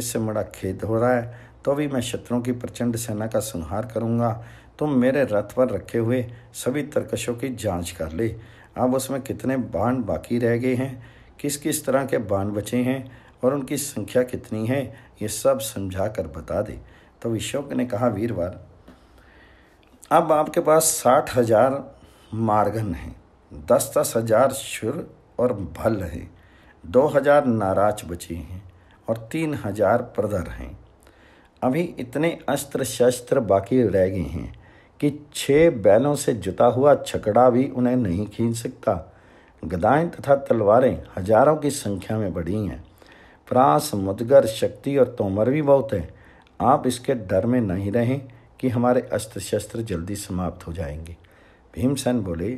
इससे बड़ा खेद हो रहा है तो भी मैं शत्रुओं की प्रचंड सेना का संहार करूंगा तुम मेरे रथ पर रखे हुए सभी तर्कशों की जांच कर ले अब उसमें कितने बाण बाकी रह गए हैं किस किस तरह के बाण बचे हैं और उनकी संख्या कितनी है ये सब समझा कर बता दे तो विश्वक ने कहा वीरवार अब आपके पास साठ हजार मार्गन हैं दस दस हजार शुर और भल हैं दो हजार नाराज बचे हैं और तीन हजार प्रदर हैं अभी इतने अस्त्र शस्त्र बाकी रह गए हैं कि छः बैलों से जुता हुआ छकड़ा भी उन्हें नहीं खींच सकता गदाएं तथा तलवारें हजारों की संख्या में बढ़ी हैं प्रास मुदगर शक्ति और तोमर भी बहुत है आप इसके डर में नहीं रहें कि हमारे अस्त्र शस्त्र जल्दी समाप्त हो जाएंगे भीमसेन बोले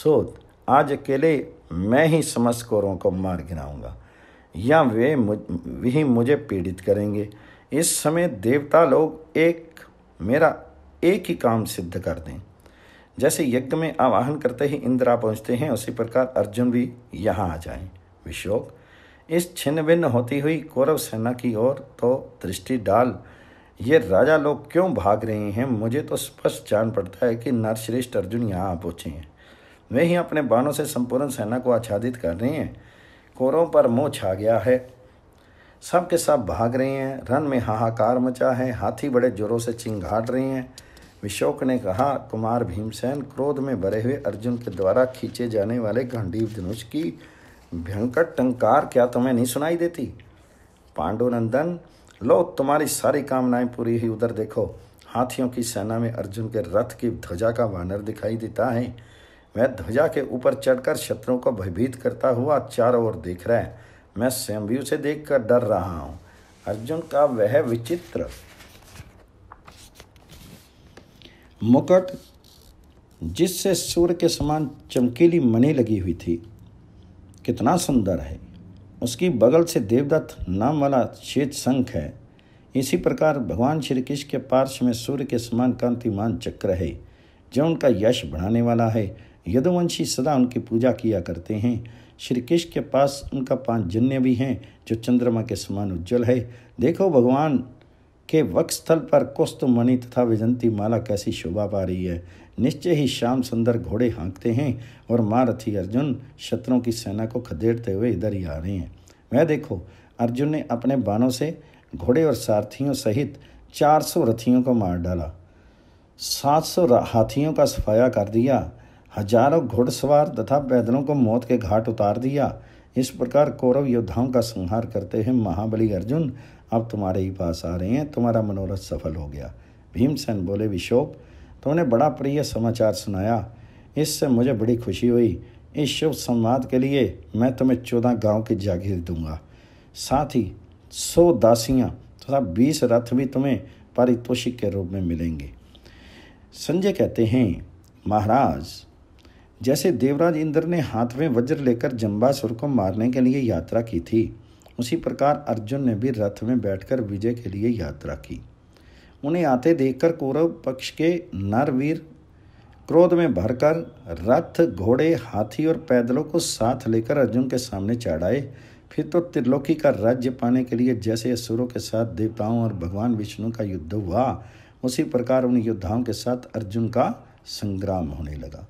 सोत आज अकेले मैं ही समस्त कोरों को मार गिराऊंगा या वे मुझ ही मुझे पीड़ित करेंगे इस समय देवता लोग एक मेरा एक ही काम सिद्ध कर दें जैसे यज्ञ में आवाहन करते ही इंदिरा पहुंचते हैं उसी प्रकार अर्जुन भी यहाँ आ जाएं विश्वक इस छिन्न भिन्न होती हुई कौरव सेना की ओर तो दृष्टि डाल ये राजा लोग क्यों भाग रहे हैं मुझे तो स्पष्ट जान पड़ता है कि नरश्रेष्ठ अर्जुन यहाँ आ पहुँचे हैं वे ही अपने बाणों से संपूर्ण सेना को आच्छादित कर रहे हैं कोरों पर मोह छा गया है सब के सब भाग रहे हैं रन में हाहाकार मचा है हाथी बड़े जोरों से चिंगाट रहे हैं विशोक ने कहा कुमार भीमसेन क्रोध में भरे हुए अर्जुन के द्वारा खींचे जाने वाले गंडीव धनुष की भयंकर टंकार क्या तुम्हें नहीं सुनाई देती पांडु नंदन लो तुम्हारी सारी कामनाएं पूरी ही उधर देखो हाथियों की सेना में अर्जुन के रथ की ध्वजा का वानर दिखाई देता है वह ध्वजा के ऊपर चढ़कर शत्रु को भयभीत करता हुआ चारों ओर देख रहा है मैं भी से देख कर डर रहा हूँ अर्जुन का वह विचित्र मुकट जिससे सूर्य के समान चमकीली मनी लगी हुई थी कितना सुंदर है उसकी बगल से देवदत्त नाम वाला श्वेत शंख है इसी प्रकार भगवान श्री कृष्ण के पार्श्व में सूर्य के समान कांतिमान चक्र है जो उनका यश बढ़ाने वाला है यदुवंशी सदा उनकी पूजा किया करते हैं श्री कृष्ण के पास उनका पांच जन्य भी हैं जो चंद्रमा के समान उज्जवल है देखो भगवान के वक्षस्थल पर कुस्त मणि तथा विजंती माला कैसी शोभा पा रही है निश्चय ही श्याम सुंदर घोड़े हाँकते हैं और महारथी अर्जुन शत्रुओं की सेना को खदेड़ते हुए इधर ही आ रहे हैं वह देखो अर्जुन ने अपने बाणों से घोड़े और सारथियों सहित 400 रथियों को मार डाला 700 हाथियों का सफाया कर दिया हजारों घुड़सवार तथा पैदलों को मौत के घाट उतार दिया इस प्रकार कौरव योद्धाओं का संहार करते हुए महाबली अर्जुन अब तुम्हारे ही पास आ रहे हैं तुम्हारा मनोरथ सफल हो गया भीमसेन बोले विशोक तुमने बड़ा प्रिय समाचार सुनाया इससे मुझे बड़ी खुशी हुई इस शुभ संवाद के लिए मैं तुम्हें चौदह गांव की जागीर दूंगा साथ ही सौ दासियाँ तथा तो बीस रथ भी तुम्हें पारितोषिक के रूप में मिलेंगे संजय कहते हैं महाराज जैसे देवराज इंद्र ने हाथ में वज्र लेकर जम्बासुर को मारने के लिए यात्रा की थी उसी प्रकार अर्जुन ने भी रथ में बैठकर विजय के लिए यात्रा की उन्हें आते देखकर कौरव पक्ष के नरवीर क्रोध में भरकर रथ घोड़े हाथी और पैदलों को साथ लेकर अर्जुन के सामने चढ़ाए फिर तो त्रिलोकी का राज्य पाने के लिए जैसे असुरों के साथ देवताओं और भगवान विष्णु का युद्ध हुआ उसी प्रकार उन योद्धाओं के साथ अर्जुन का संग्राम होने लगा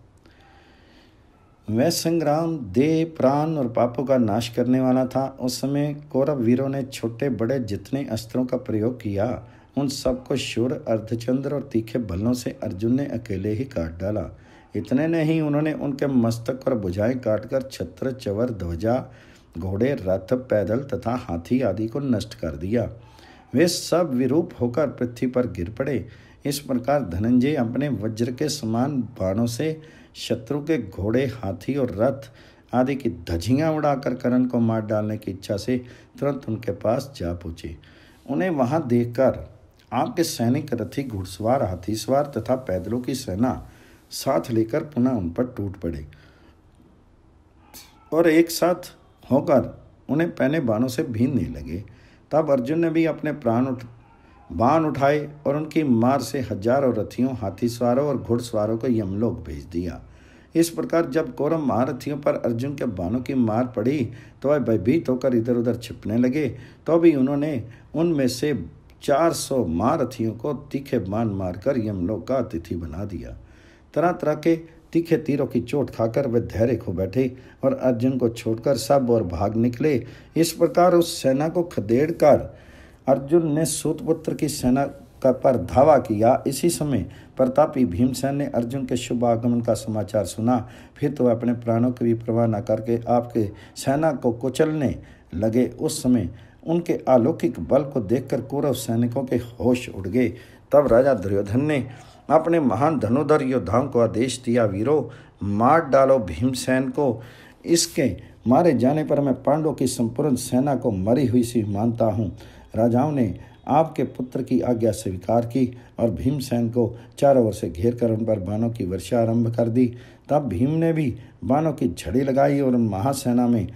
वह संग्राम देह प्राण और पापों का नाश करने वाला था उस समय कौरव वीरों ने छोटे बड़े जितने अस्त्रों का प्रयोग किया उन सबको शुर अर्धचंद्र और तीखे बलों से अर्जुन ने अकेले ही काट डाला इतने नहीं उन्होंने उनके मस्तक और बुझाएं काटकर छत्र चवर ध्वजा घोड़े रथ पैदल तथा हाथी आदि को नष्ट कर दिया वे सब विरूप होकर पृथ्वी पर गिर पड़े इस प्रकार धनंजय अपने वज्र के समान बाणों से शत्रु के घोड़े हाथी और रथ आदि की धजियाँ उड़ाकर करण को मार डालने की इच्छा से तुरंत उनके पास जा पहुँचे उन्हें वहाँ देखकर आपके सैनिक रथी घुड़सवार हाथीसवार तथा पैदलों की सेना साथ लेकर पुनः उन पर टूट पड़े और एक साथ होकर उन्हें पहने बाणों से भीनने लगे तब अर्जुन ने भी अपने प्राण उठ बाण उठाए और उनकी मार से हजारों रथियों हाथीसवारों और घुड़सवारों को यमलोक भेज दिया इस प्रकार जब कौरव महारथियों पर अर्जुन के बाणों की मार पड़ी तो वह भयभीत होकर इधर उधर छिपने लगे तो भी उन्होंने उनमें से चार सौ महारथियों को तीखे मान मारकर यमलोक का अतिथि बना दिया तरह तरह के तीखे तीरों की चोट खाकर वे धैर्य खो बैठे और अर्जुन को छोड़कर सब और भाग निकले इस प्रकार उस सेना को खदेड़ कर अर्जुन ने सूतपुत्र की सेना का पर धावा किया इसी समय प्रतापी भीमसेन ने अर्जुन के शुभ आगमन का समाचार सुना फिर तो अपने प्राणों की भी परवाह न करके आपके सेना को कुचलने लगे उस समय उनके अलौकिक बल को देखकर कौरव सैनिकों के होश उड़ गए तब राजा दुर्योधन ने अपने महान धनुधर योद्धाओं को आदेश दिया वीरो मार डालो भीमसेन को इसके मारे जाने पर मैं पांडवों की संपूर्ण सेना को मरी हुई सी मानता हूँ राजाओं ने आपके पुत्र की आज्ञा स्वीकार की और भीमसेन को चारों ओर से घेर कर उन पर बाणों की वर्षा आरंभ कर दी तब भीम ने भी बाणों की झड़ी लगाई और महासेना में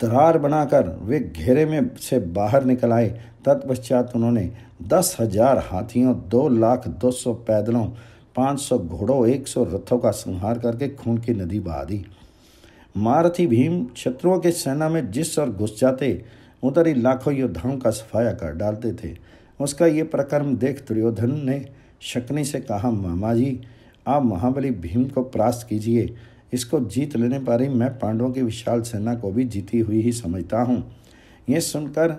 दरार बनाकर वे घेरे में से बाहर निकल आए तत्पश्चात उन्होंने दस हजार हाथियों दो लाख दो सौ पैदलों पाँच सौ घोड़ों एक सौ रथों का संहार करके खून की नदी बहा दी मारथी भीम शत्रुओं के सेना में जिस और घुस जाते उधर ही लाखों योद्धाओं का सफाया कर डालते थे उसका ये प्रक्रम देख दुर्योधन ने शकनी से कहा मामा जी आप महाबली भीम को परास्त कीजिए इसको जीत लेने पर ही मैं पांडवों की विशाल सेना को भी जीती हुई ही समझता हूँ ये सुनकर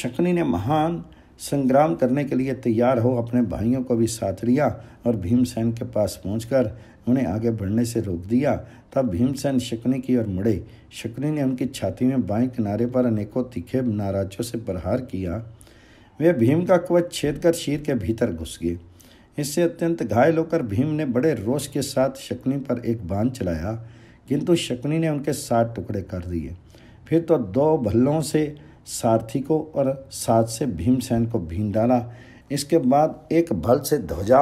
शकनी ने महान संग्राम करने के लिए तैयार हो अपने भाइयों को भी साथ लिया और भीमसेन के पास पहुँच उन्हें आगे बढ़ने से रोक दिया तब भीमसेन शकुनी की ओर मुड़े शकुनी ने उनकी छाती में बाएं किनारे पर अनेकों तीखे नाराजों से प्रहार किया वे भीम का कवच छेद कर शीर के भीतर घुस गए इससे अत्यंत घायल होकर भीम ने बड़े रोष के साथ शकुनी पर एक बांध चलाया किंतु शकुनी ने उनके सात टुकड़े कर दिए फिर तो दो भल्लों से सारथी को और सात से भीमसेन को भीन डाला इसके बाद एक भल से ध्वजा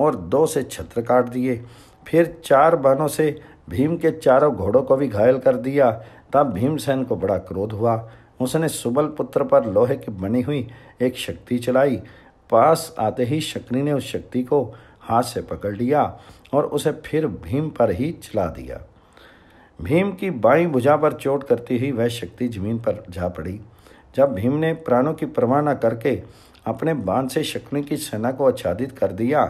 और दो से छत्र काट दिए फिर चार बाणों से भीम के चारों घोड़ों को भी घायल कर दिया तब भीमसेन को बड़ा क्रोध हुआ उसने सुबल पुत्र पर लोहे की बनी हुई एक शक्ति चलाई पास आते ही शक्नी ने उस शक्ति को हाथ से पकड़ लिया और उसे फिर भीम पर ही चला दिया भीम की बाई भुजा पर चोट करती हुई वह शक्ति जमीन पर जा पड़ी जब भीम ने प्राणों की परवाह न करके अपने बाण से शक्नी की सेना को आच्छादित कर दिया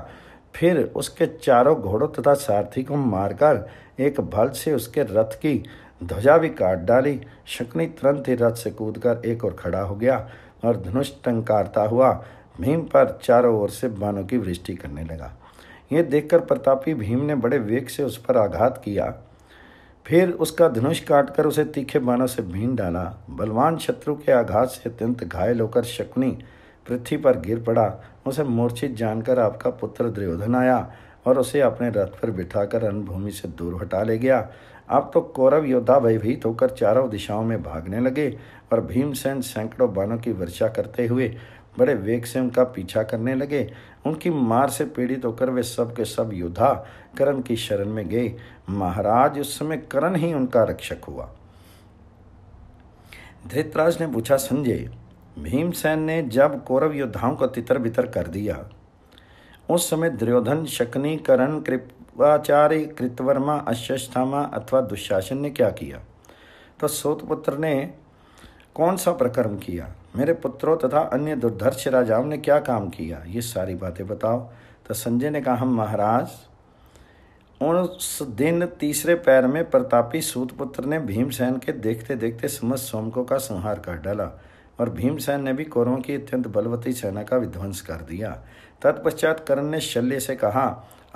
फिर उसके चारों घोड़ों तथा सारथी को मारकर एक भल से उसके रथ की ध्वजा भी काट डाली शक्नी तुरंत ही रथ से कूदकर एक और खड़ा हो गया और धनुष टंकारता हुआ भीम पर चारों ओर से बाणों की वृष्टि करने लगा यह देखकर प्रतापी भीम ने बड़े वेग से उस पर आघात किया फिर उसका धनुष काटकर उसे तीखे बाणों से भीन डाला बलवान शत्रु के आघात से अत्यंत घायल होकर शकुनी पृथ्वी पर गिर पड़ा उसे मूर्छित जानकर आपका पुत्र दुर्योधन आया और उसे अपने रथ पर बिठाकर रणभूमि से दूर हटा ले गया अब तो कौरव योद्धा भयभीत होकर चारों दिशाओं में भागने लगे और भीमसेन सैकड़ों बाणों की वर्षा करते हुए बड़े वेग से उनका पीछा करने लगे उनकी मार से पीड़ित होकर वे सब के सब योद्धा करण की शरण में गए महाराज उस समय करण ही उनका रक्षक हुआ धृतराज ने पूछा संजय भीमसेन ने जब कौरव योद्धाओं को तितर बितर कर दिया उस समय दुर्योधन शकनी करण कृपाचार्य कृतवर्मा अश्वस्थामा अथवा दुशासन ने क्या किया तो सोतपुत्र ने कौन सा प्रकर्म किया मेरे पुत्रों तथा अन्य दुर्धर्ष राजाओं ने क्या काम किया ये सारी बातें बताओ तो संजय ने कहा हम महाराज उस दिन तीसरे पैर में प्रतापी सूतपुत्र ने भीमसेन के देखते देखते समस्त सोमकों का संहार कर डाला और भीमसेन ने भी कौरवों की अत्यंत बलवती सेना का विध्वंस कर दिया तत्पश्चात कर्ण ने शल्य से कहा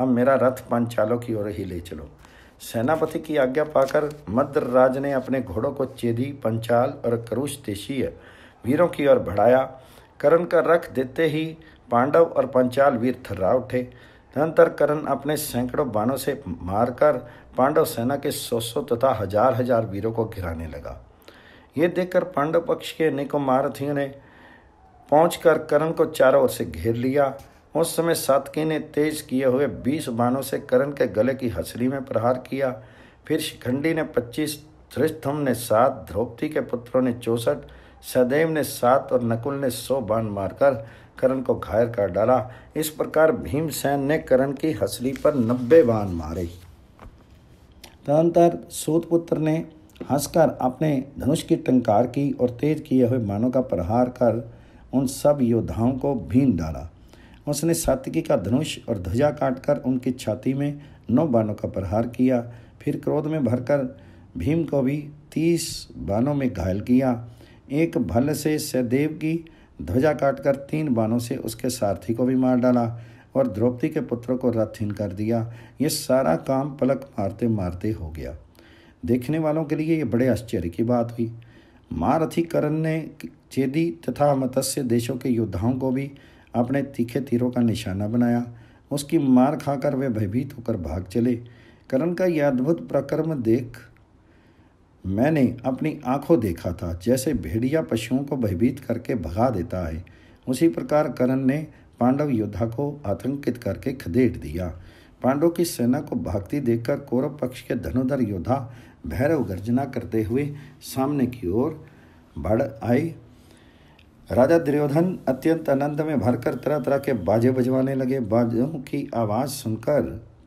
अब मेरा रथ पंचालों की ओर ही ले चलो सेनापति की आज्ञा पाकर मद्र राज ने अपने घोड़ों को चेदी पंचाल और करुष देशीय वीरों की ओर बढ़ाया करण का रख देते ही पांडव और पंचाल वीर थर्रा उठे धनतर करण अपने सैकड़ों बाणों से मारकर पांडव सेना के सौ सौ तथा हजार हजार वीरों को घिराने लगा ये देखकर पांडव पक्ष के अनेकों महारथियों ने पहुँच करण को चारों ओर से घेर लिया उस समय सातकी ने तेज किए हुए बीस बाणों से करण के गले की हसरी में प्रहार किया फिर शिखंडी ने पच्चीस धृष्ठम ने सात द्रौपदी के पुत्रों ने चौसठ सदैव ने सात और नकुल ने सौ बाण मारकर करण को घायल कर डाला इस प्रकार भीमसेन ने करण की हसली पर नब्बे बाण मारे तदंतर सूतपुत्र ने हंसकर अपने धनुष की टंकार की और तेज किए हुए बाणों का प्रहार कर उन सब योद्धाओं को भीन डाला उसने सातिकी का धनुष और ध्वजा काटकर उनकी छाती में नौ बाणों का प्रहार किया फिर क्रोध में भरकर भीम को भी तीस बाणों में घायल किया एक भल से सहदेव की ध्वजा काटकर तीन बाणों से उसके सारथी को भी मार डाला और द्रौपदी के पुत्रों को रथहीन कर दिया ये सारा काम पलक मारते मारते हो गया देखने वालों के लिए ये बड़े आश्चर्य की बात हुई महारथी करण ने चेदी तथा मत्स्य देशों के योद्धाओं को भी अपने तीखे तीरों का निशाना बनाया उसकी मार खाकर वे भयभीत होकर भाग चले करण का यह अद्भुत प्रक्रम देख मैंने अपनी आंखों देखा था जैसे भेड़िया पशुओं को भयभीत करके भगा देता है उसी प्रकार करण ने पांडव योद्धा को आतंकित करके खदेड़ दिया पांडव की सेना को भागती देखकर कौरव पक्ष के धनुधर योद्धा भैरव गर्जना करते हुए सामने की ओर बढ़ आए राजा दुर्योधन अत्यंत आनंद में भरकर तरह तरह के बाजे बजवाने लगे बाजों की आवाज़ सुनकर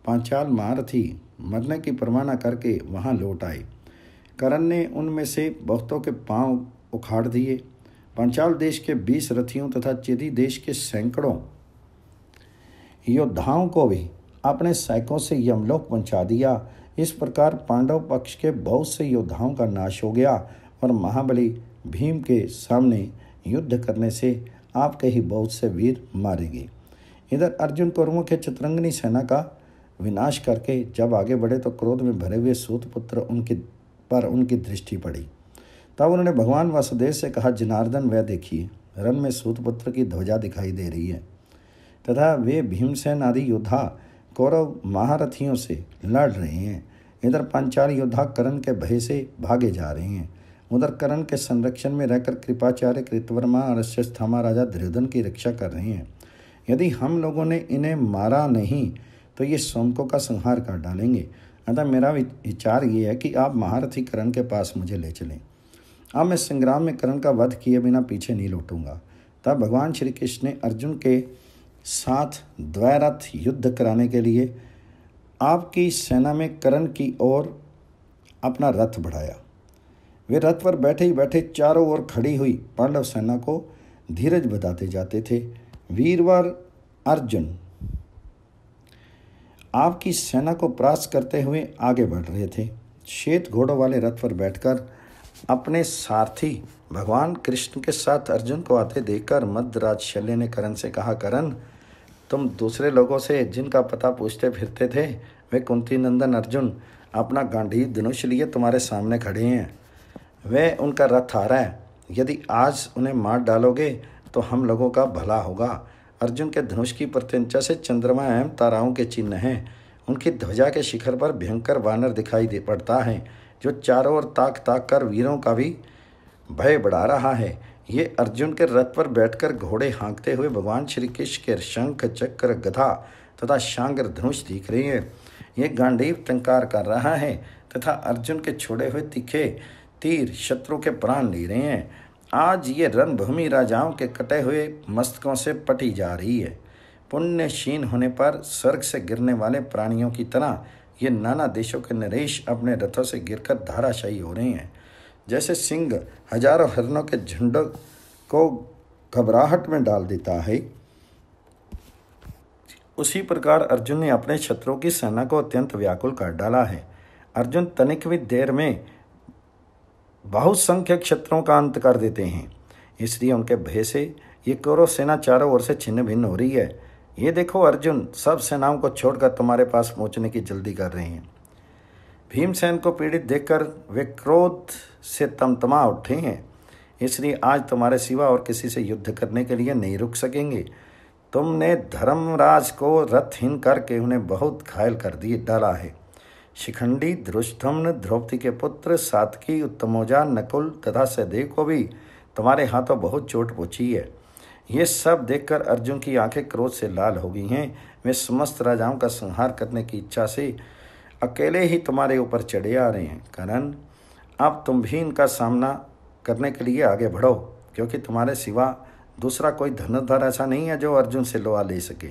पांचाल मारथी मरने की परवाना करके वहां लौट आए करण ने उनमें से बहुतों के पांव उखाड़ दिए पंचाल देश के बीस रथियों तथा चेदी देश के सैकड़ों योद्धाओं को भी अपने सैकों से यमलोक पहुंचा दिया इस प्रकार पांडव पक्ष के बहुत से योद्धाओं का नाश हो गया और महाबली भीम के सामने युद्ध करने से आपके ही बहुत से वीर मारे गए इधर अर्जुन कौरवों के चित्रंगनी सेना का विनाश करके जब आगे बढ़े तो क्रोध में भरे हुए सूत पुत्र पर उनकी दृष्टि पड़ी तब उन्होंने भगवान वासुदेव से कहा जनार्दन वह देखिए रण में सूतपुत्र की ध्वजा दिखाई दे रही है तथा वे भीमसेन आदि योद्धा कौरव महारथियों से लड़ रहे हैं इधर पांचाल योद्धा करण के भय से भागे जा रहे हैं उधर करण के संरक्षण में रहकर कृपाचार्य कृतवर्मा और अश्वस्थामा राजा दुर्योधन की रक्षा कर रहे हैं यदि हम लोगों ने इन्हें मारा नहीं तो ये सोमकों का संहार कर डालेंगे अतः मेरा विचार ये है कि आप महारथी करण के पास मुझे ले चलें अब मैं संग्राम में करण का वध किए बिना पीछे नहीं लौटूंगा तब भगवान श्री कृष्ण ने अर्जुन के साथ द्वैरथ युद्ध कराने के लिए आपकी सेना में करण की ओर अपना रथ बढ़ाया वे रथ पर बैठे ही बैठे चारों ओर खड़ी हुई पांडव सेना को धीरज बताते जाते थे वीरवर अर्जुन आपकी सेना को परास्त करते हुए आगे बढ़ रहे थे श्वेत घोड़ों वाले रथ पर बैठकर अपने सारथी भगवान कृष्ण के साथ अर्जुन को आते देखकर मद्राज शल्य ने करण से कहा करण तुम दूसरे लोगों से जिनका पता पूछते फिरते थे वे कुंती नंदन अर्जुन अपना गांधी धनुष लिए तुम्हारे सामने खड़े हैं वे उनका रथ आ रहा है यदि आज उन्हें मार डालोगे तो हम लोगों का भला होगा अर्जुन के धनुष की प्रत्यंचा से चंद्रमा एवं ताराओं के चिन्ह हैं उनकी ध्वजा के शिखर पर भयंकर वानर दिखाई दे पड़ता है जो चारों ओर ताक ताक कर वीरों का भी भय बढ़ा रहा है ये अर्जुन के रथ पर बैठकर घोड़े हाँकते हुए भगवान श्री कृष्ण के शंख चक्र गधा तथा शांग्र धनुष दिख रही है ये गांडीव टंकार कर रहा है तथा अर्जुन के छोड़े हुए तीखे तीर शत्रु के प्राण ले रहे हैं आज ये रणभूमि राजाओं के कटे हुए मस्तकों से पटी जा रही है पुण्य क्षीण होने पर स्वर्ग से गिरने वाले प्राणियों की तरह ये नाना देशों के नरेश अपने रथों से गिरकर धाराशाही हो रहे हैं जैसे सिंह हजारों हरणों के झुंडों को घबराहट में डाल देता है उसी प्रकार अर्जुन ने अपने छत्रों की सेना को अत्यंत व्याकुल कर डाला है अर्जुन तनिक भी देर में बहुसंख्यक क्षेत्रों का अंत कर देते हैं इसलिए उनके भय से ये कौरव सेना चारों ओर से छिन्न भिन्न हो रही है ये देखो अर्जुन सब सेनाओं को छोड़कर तुम्हारे पास पहुँचने की जल्दी कर रहे हैं भीमसेन को पीड़ित देखकर वे क्रोध से तमतमा उठे हैं इसलिए आज तुम्हारे सिवा और किसी से युद्ध करने के लिए नहीं रुक सकेंगे तुमने धर्मराज को रथहीन करके उन्हें बहुत घायल कर दिए डाला है शिखंडी ध्रुष्टम्न द्रौपदी के पुत्र सातकी उत्तमोजा नकुल तथा सहदेव को भी तुम्हारे हाथों बहुत चोट पहुँची है ये सब देखकर अर्जुन की आंखें क्रोध से लाल हो गई हैं वे समस्त राजाओं का संहार करने की इच्छा से अकेले ही तुम्हारे ऊपर चढ़े आ रहे हैं करण अब तुम भी इनका सामना करने के लिए आगे बढ़ो क्योंकि तुम्हारे सिवा दूसरा कोई धनुर्धर ऐसा नहीं है जो अर्जुन से लोहा ले सके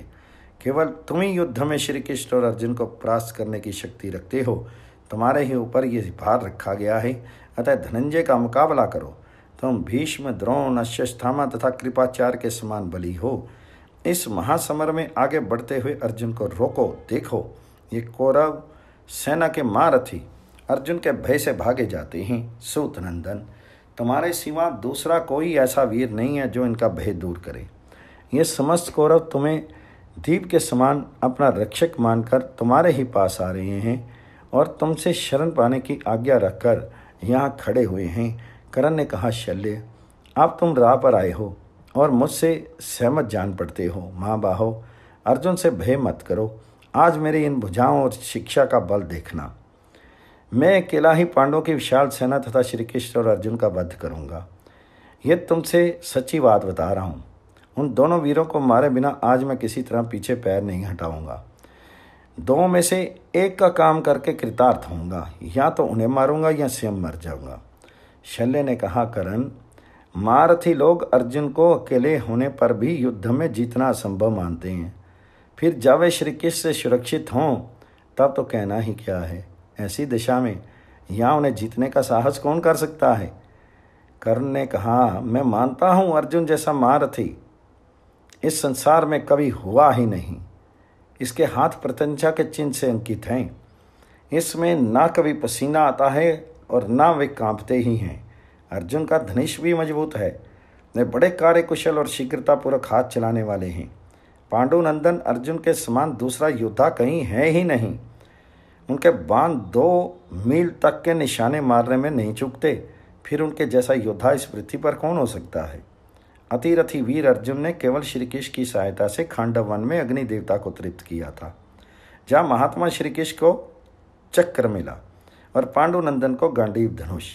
केवल तुम ही युद्ध में श्री कृष्ण और अर्जुन को परास्त करने की शक्ति रखते हो तुम्हारे ही ऊपर ये भार रखा गया है अतः धनंजय का मुकाबला करो तुम भीष्म द्रोण अश्वस्थामा तथा कृपाचार्य के समान बली हो इस महासमर में आगे बढ़ते हुए अर्जुन को रोको देखो ये कौरव सेना के महारथी अर्जुन के भय से भागे जाते हैं सूत नंदन तुम्हारे सिवा दूसरा कोई ऐसा वीर नहीं है जो इनका भय दूर करे ये समस्त कौरव तुम्हें दीप के समान अपना रक्षक मानकर तुम्हारे ही पास आ रहे हैं और तुमसे शरण पाने की आज्ञा रखकर यहाँ खड़े हुए हैं करण ने कहा शल्य आप तुम राह पर आए हो और मुझसे सहमत जान पड़ते हो माँ बाहो अर्जुन से भय मत करो आज मेरी इन भुजाओं और शिक्षा का बल देखना मैं अकेला ही पांडवों की विशाल सेना तथा श्री कृष्ण और अर्जुन का वध करूँगा ये तुमसे सच्ची बात बता रहा हूँ उन दोनों वीरों को मारे बिना आज मैं किसी तरह पीछे पैर नहीं हटाऊंगा दो में से एक का काम करके कृतार्थ होऊंगा या तो उन्हें मारूंगा या स्वयं मर जाऊंगा शल्य ने कहा करण मारथी लोग अर्जुन को अकेले होने पर भी युद्ध में जीतना असंभव मानते हैं फिर जब वे श्री कृष्ण से सुरक्षित हों तब तो कहना ही क्या है ऐसी दिशा में यहाँ उन्हें जीतने का साहस कौन कर सकता है कर्ण ने कहा मैं मानता हूँ अर्जुन जैसा मारथी इस संसार में कभी हुआ ही नहीं इसके हाथ प्रत्यंचा के चिन्ह से अंकित हैं इसमें ना कभी पसीना आता है और ना वे कांपते ही हैं अर्जुन का धनिष भी मजबूत है वे बड़े कार्यकुशल और शीघ्रतापूर्वक हाथ चलाने वाले हैं पांडुनंदन अर्जुन के समान दूसरा योद्धा कहीं है ही नहीं उनके बांध दो मील तक के निशाने मारने में नहीं चूकते फिर उनके जैसा योद्धा इस पृथ्वी पर कौन हो सकता है अतिरथी वीर अर्जुन ने केवल श्री कृष्ण की सहायता से खांडव वन में अग्नि देवता को तृप्त किया था जहाँ महात्मा श्री कृष्ण को चक्र मिला और पांडुनंदन को गांडीव धनुष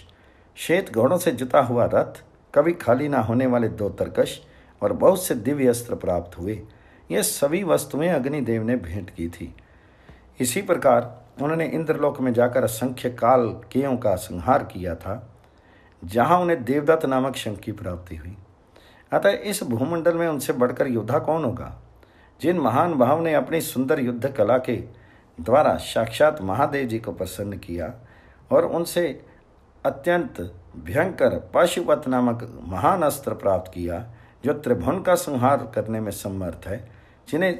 श्वेत घोड़ों से जुता हुआ रथ कभी खाली ना होने वाले दो तरकश और बहुत से दिव्य अस्त्र प्राप्त हुए ये सभी वस्तुएं अग्निदेव ने भेंट की थी इसी प्रकार उन्होंने इंद्रलोक में जाकर असंख्य काल केयों का संहार किया था जहाँ उन्हें देवदत्त नामक शंख की प्राप्ति हुई अतः इस भूमंडल में उनसे बढ़कर योद्धा कौन होगा जिन महान भाव ने अपनी सुंदर युद्ध कला के द्वारा साक्षात महादेव जी को प्रसन्न किया और उनसे अत्यंत भयंकर पाशुपत नामक महान अस्त्र प्राप्त किया जो त्रिभुवन का संहार करने में समर्थ है जिन्हें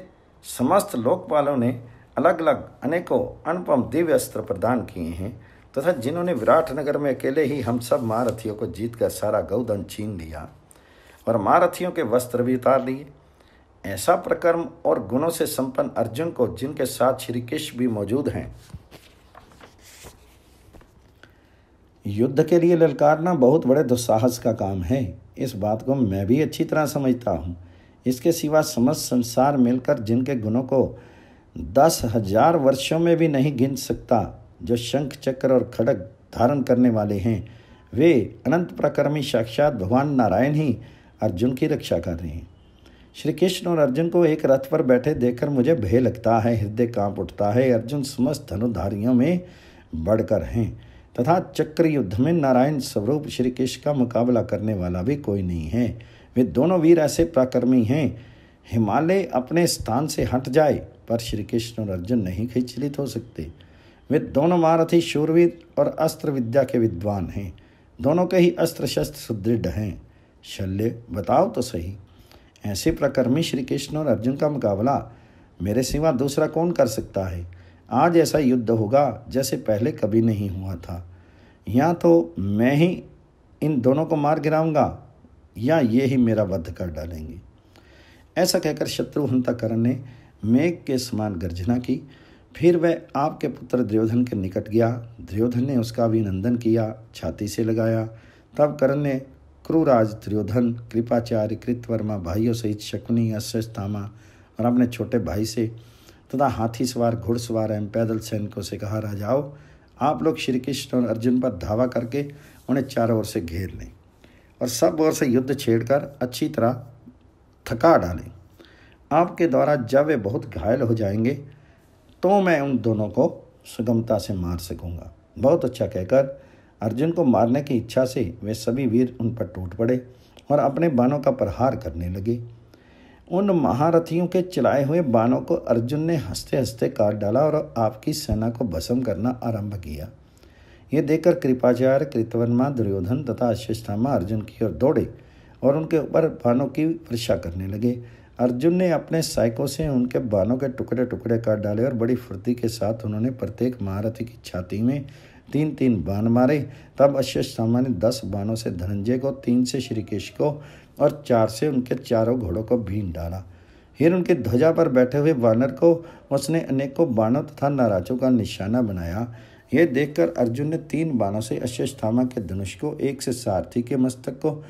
समस्त लोकपालों ने अलग अलग अनेकों अनुपम दिव्य अस्त्र प्रदान किए हैं तथा जिन्होंने विराट नगर में अकेले ही हम सब महारथियों को जीतकर सारा गौधन छीन लिया और महारथियों के वस्त्र भी उतार लिए ऐसा प्रकर्म और गुणों से संपन्न अर्जुन को जिनके साथ श्री कृष्ण भी मौजूद हैं युद्ध के लिए ललकारना बहुत बड़े दुस्साहस का काम है इस बात को मैं भी अच्छी तरह समझता हूँ इसके सिवा समस्त संसार मिलकर जिनके गुणों को दस हजार वर्षों में भी नहीं गिन सकता जो शंख चक्र और खड़ग धारण करने वाले हैं वे अनंत प्रकर्मी साक्षात भगवान नारायण ही अर्जुन की रक्षा कर रही हैं श्री कृष्ण और अर्जुन को एक रथ पर बैठे देखकर मुझे भय लगता है हृदय कांप उठता है अर्जुन समस्त धनुधारियों में बढ़कर हैं तथा चक्र युद्ध में नारायण स्वरूप श्री कृष्ण का मुकाबला करने वाला भी कोई नहीं है वे दोनों वीर ऐसे प्राकर्मी हैं हिमालय अपने स्थान से हट जाए पर श्री कृष्ण और अर्जुन नहीं खिंचलित हो सकते वे दोनों महारथी शूरवीर और अस्त्र विद्या के विद्वान हैं दोनों के ही अस्त्र शस्त्र सुदृढ़ हैं शल्य बताओ तो सही ऐसे प्रकार में श्री कृष्ण और अर्जुन का मुकाबला मेरे सिवा दूसरा कौन कर सकता है आज ऐसा युद्ध होगा जैसे पहले कभी नहीं हुआ था या तो मैं ही इन दोनों को मार गिराऊंगा या ये ही मेरा वध कर डालेंगे ऐसा कहकर शत्रुघ्नता करण ने मेघ के समान गर्जना की फिर वह आपके पुत्र द्र्योधन के निकट गया द्र्योधन ने उसका अभिनंदन किया छाती से लगाया तब करण ने क्रूराज दुर्योधन कृपाचार्य कृतवर्मा भाइयों सहित शकुनी अश्वस्थामा और अपने छोटे भाई से तथा हाथी सवार घुड़सवार एवं पैदल सैनिकों से कहा राजाओ आप लोग श्री कृष्ण और अर्जुन पर धावा करके उन्हें चारों ओर से घेर लें और सब ओर से युद्ध छेड़कर अच्छी तरह थका डालें आपके द्वारा जब वे बहुत घायल हो जाएंगे तो मैं उन दोनों को सुगमता से मार सकूँगा बहुत अच्छा कहकर अर्जुन को मारने की इच्छा से वे सभी वीर उन पर टूट पड़े और अपने बाणों का प्रहार करने लगे उन महारथियों के चलाए हुए बाणों को अर्जुन ने हंसते हंसते काट डाला और आपकी सेना को भस्म करना आरंभ किया ये देखकर कृपाचार्य कृतवर्मा दुर्योधन तथा अश्वस्थामा अर्जुन की ओर दौड़े और उनके ऊपर बाणों की वर्षा करने लगे अर्जुन ने अपने साइकों से उनके बाणों के टुकड़े टुकड़े काट डाले और बड़ी फुर्ती के साथ उन्होंने प्रत्येक महारथी की छाती में तीन तीन बाण मारे तब अश्वत्थामा ने दस बाणों से धनंजय को तीन से श्रीकेश को और चार से उनके चारों घोड़ों को भीन डाला फिर उनके ध्वजा पर बैठे हुए वानर को उसने अनेकों बाणों तथा नाराजों का निशाना बनाया यह देखकर अर्जुन ने तीन बाणों से अश्वस्थामा के धनुष को एक से सारथी के मस्तक को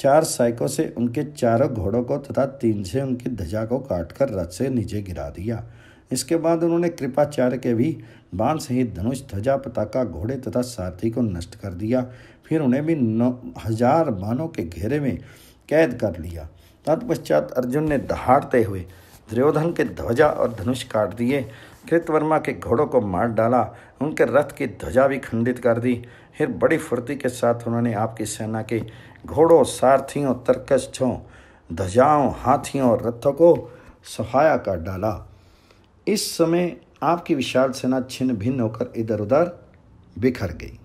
चार साइकों से उनके चारों घोड़ों को तथा तीन से उनकी ध्वजा को काटकर रथ से नीचे गिरा दिया इसके बाद उन्होंने कृपाचार्य के भी बाण सहित धनुष ध्वजा पताका घोड़े तथा सारथी को नष्ट कर दिया फिर उन्हें भी नौ हजार बाणों के घेरे में कैद कर लिया तत्पश्चात अर्जुन ने दहाड़ते हुए दुर्योधन के ध्वजा और धनुष काट दिए कृतवर्मा के घोड़ों को मार डाला उनके रथ की ध्वजा भी खंडित कर दी फिर बड़ी फुर्ती के साथ उन्होंने आपकी सेना के घोड़ों सारथियों तर्कशों ध्वजाओं हाथियों और रथों को सफाया कर डाला इस समय आपकी विशाल सेना छिन्न भिन्न होकर इधर उधर बिखर गई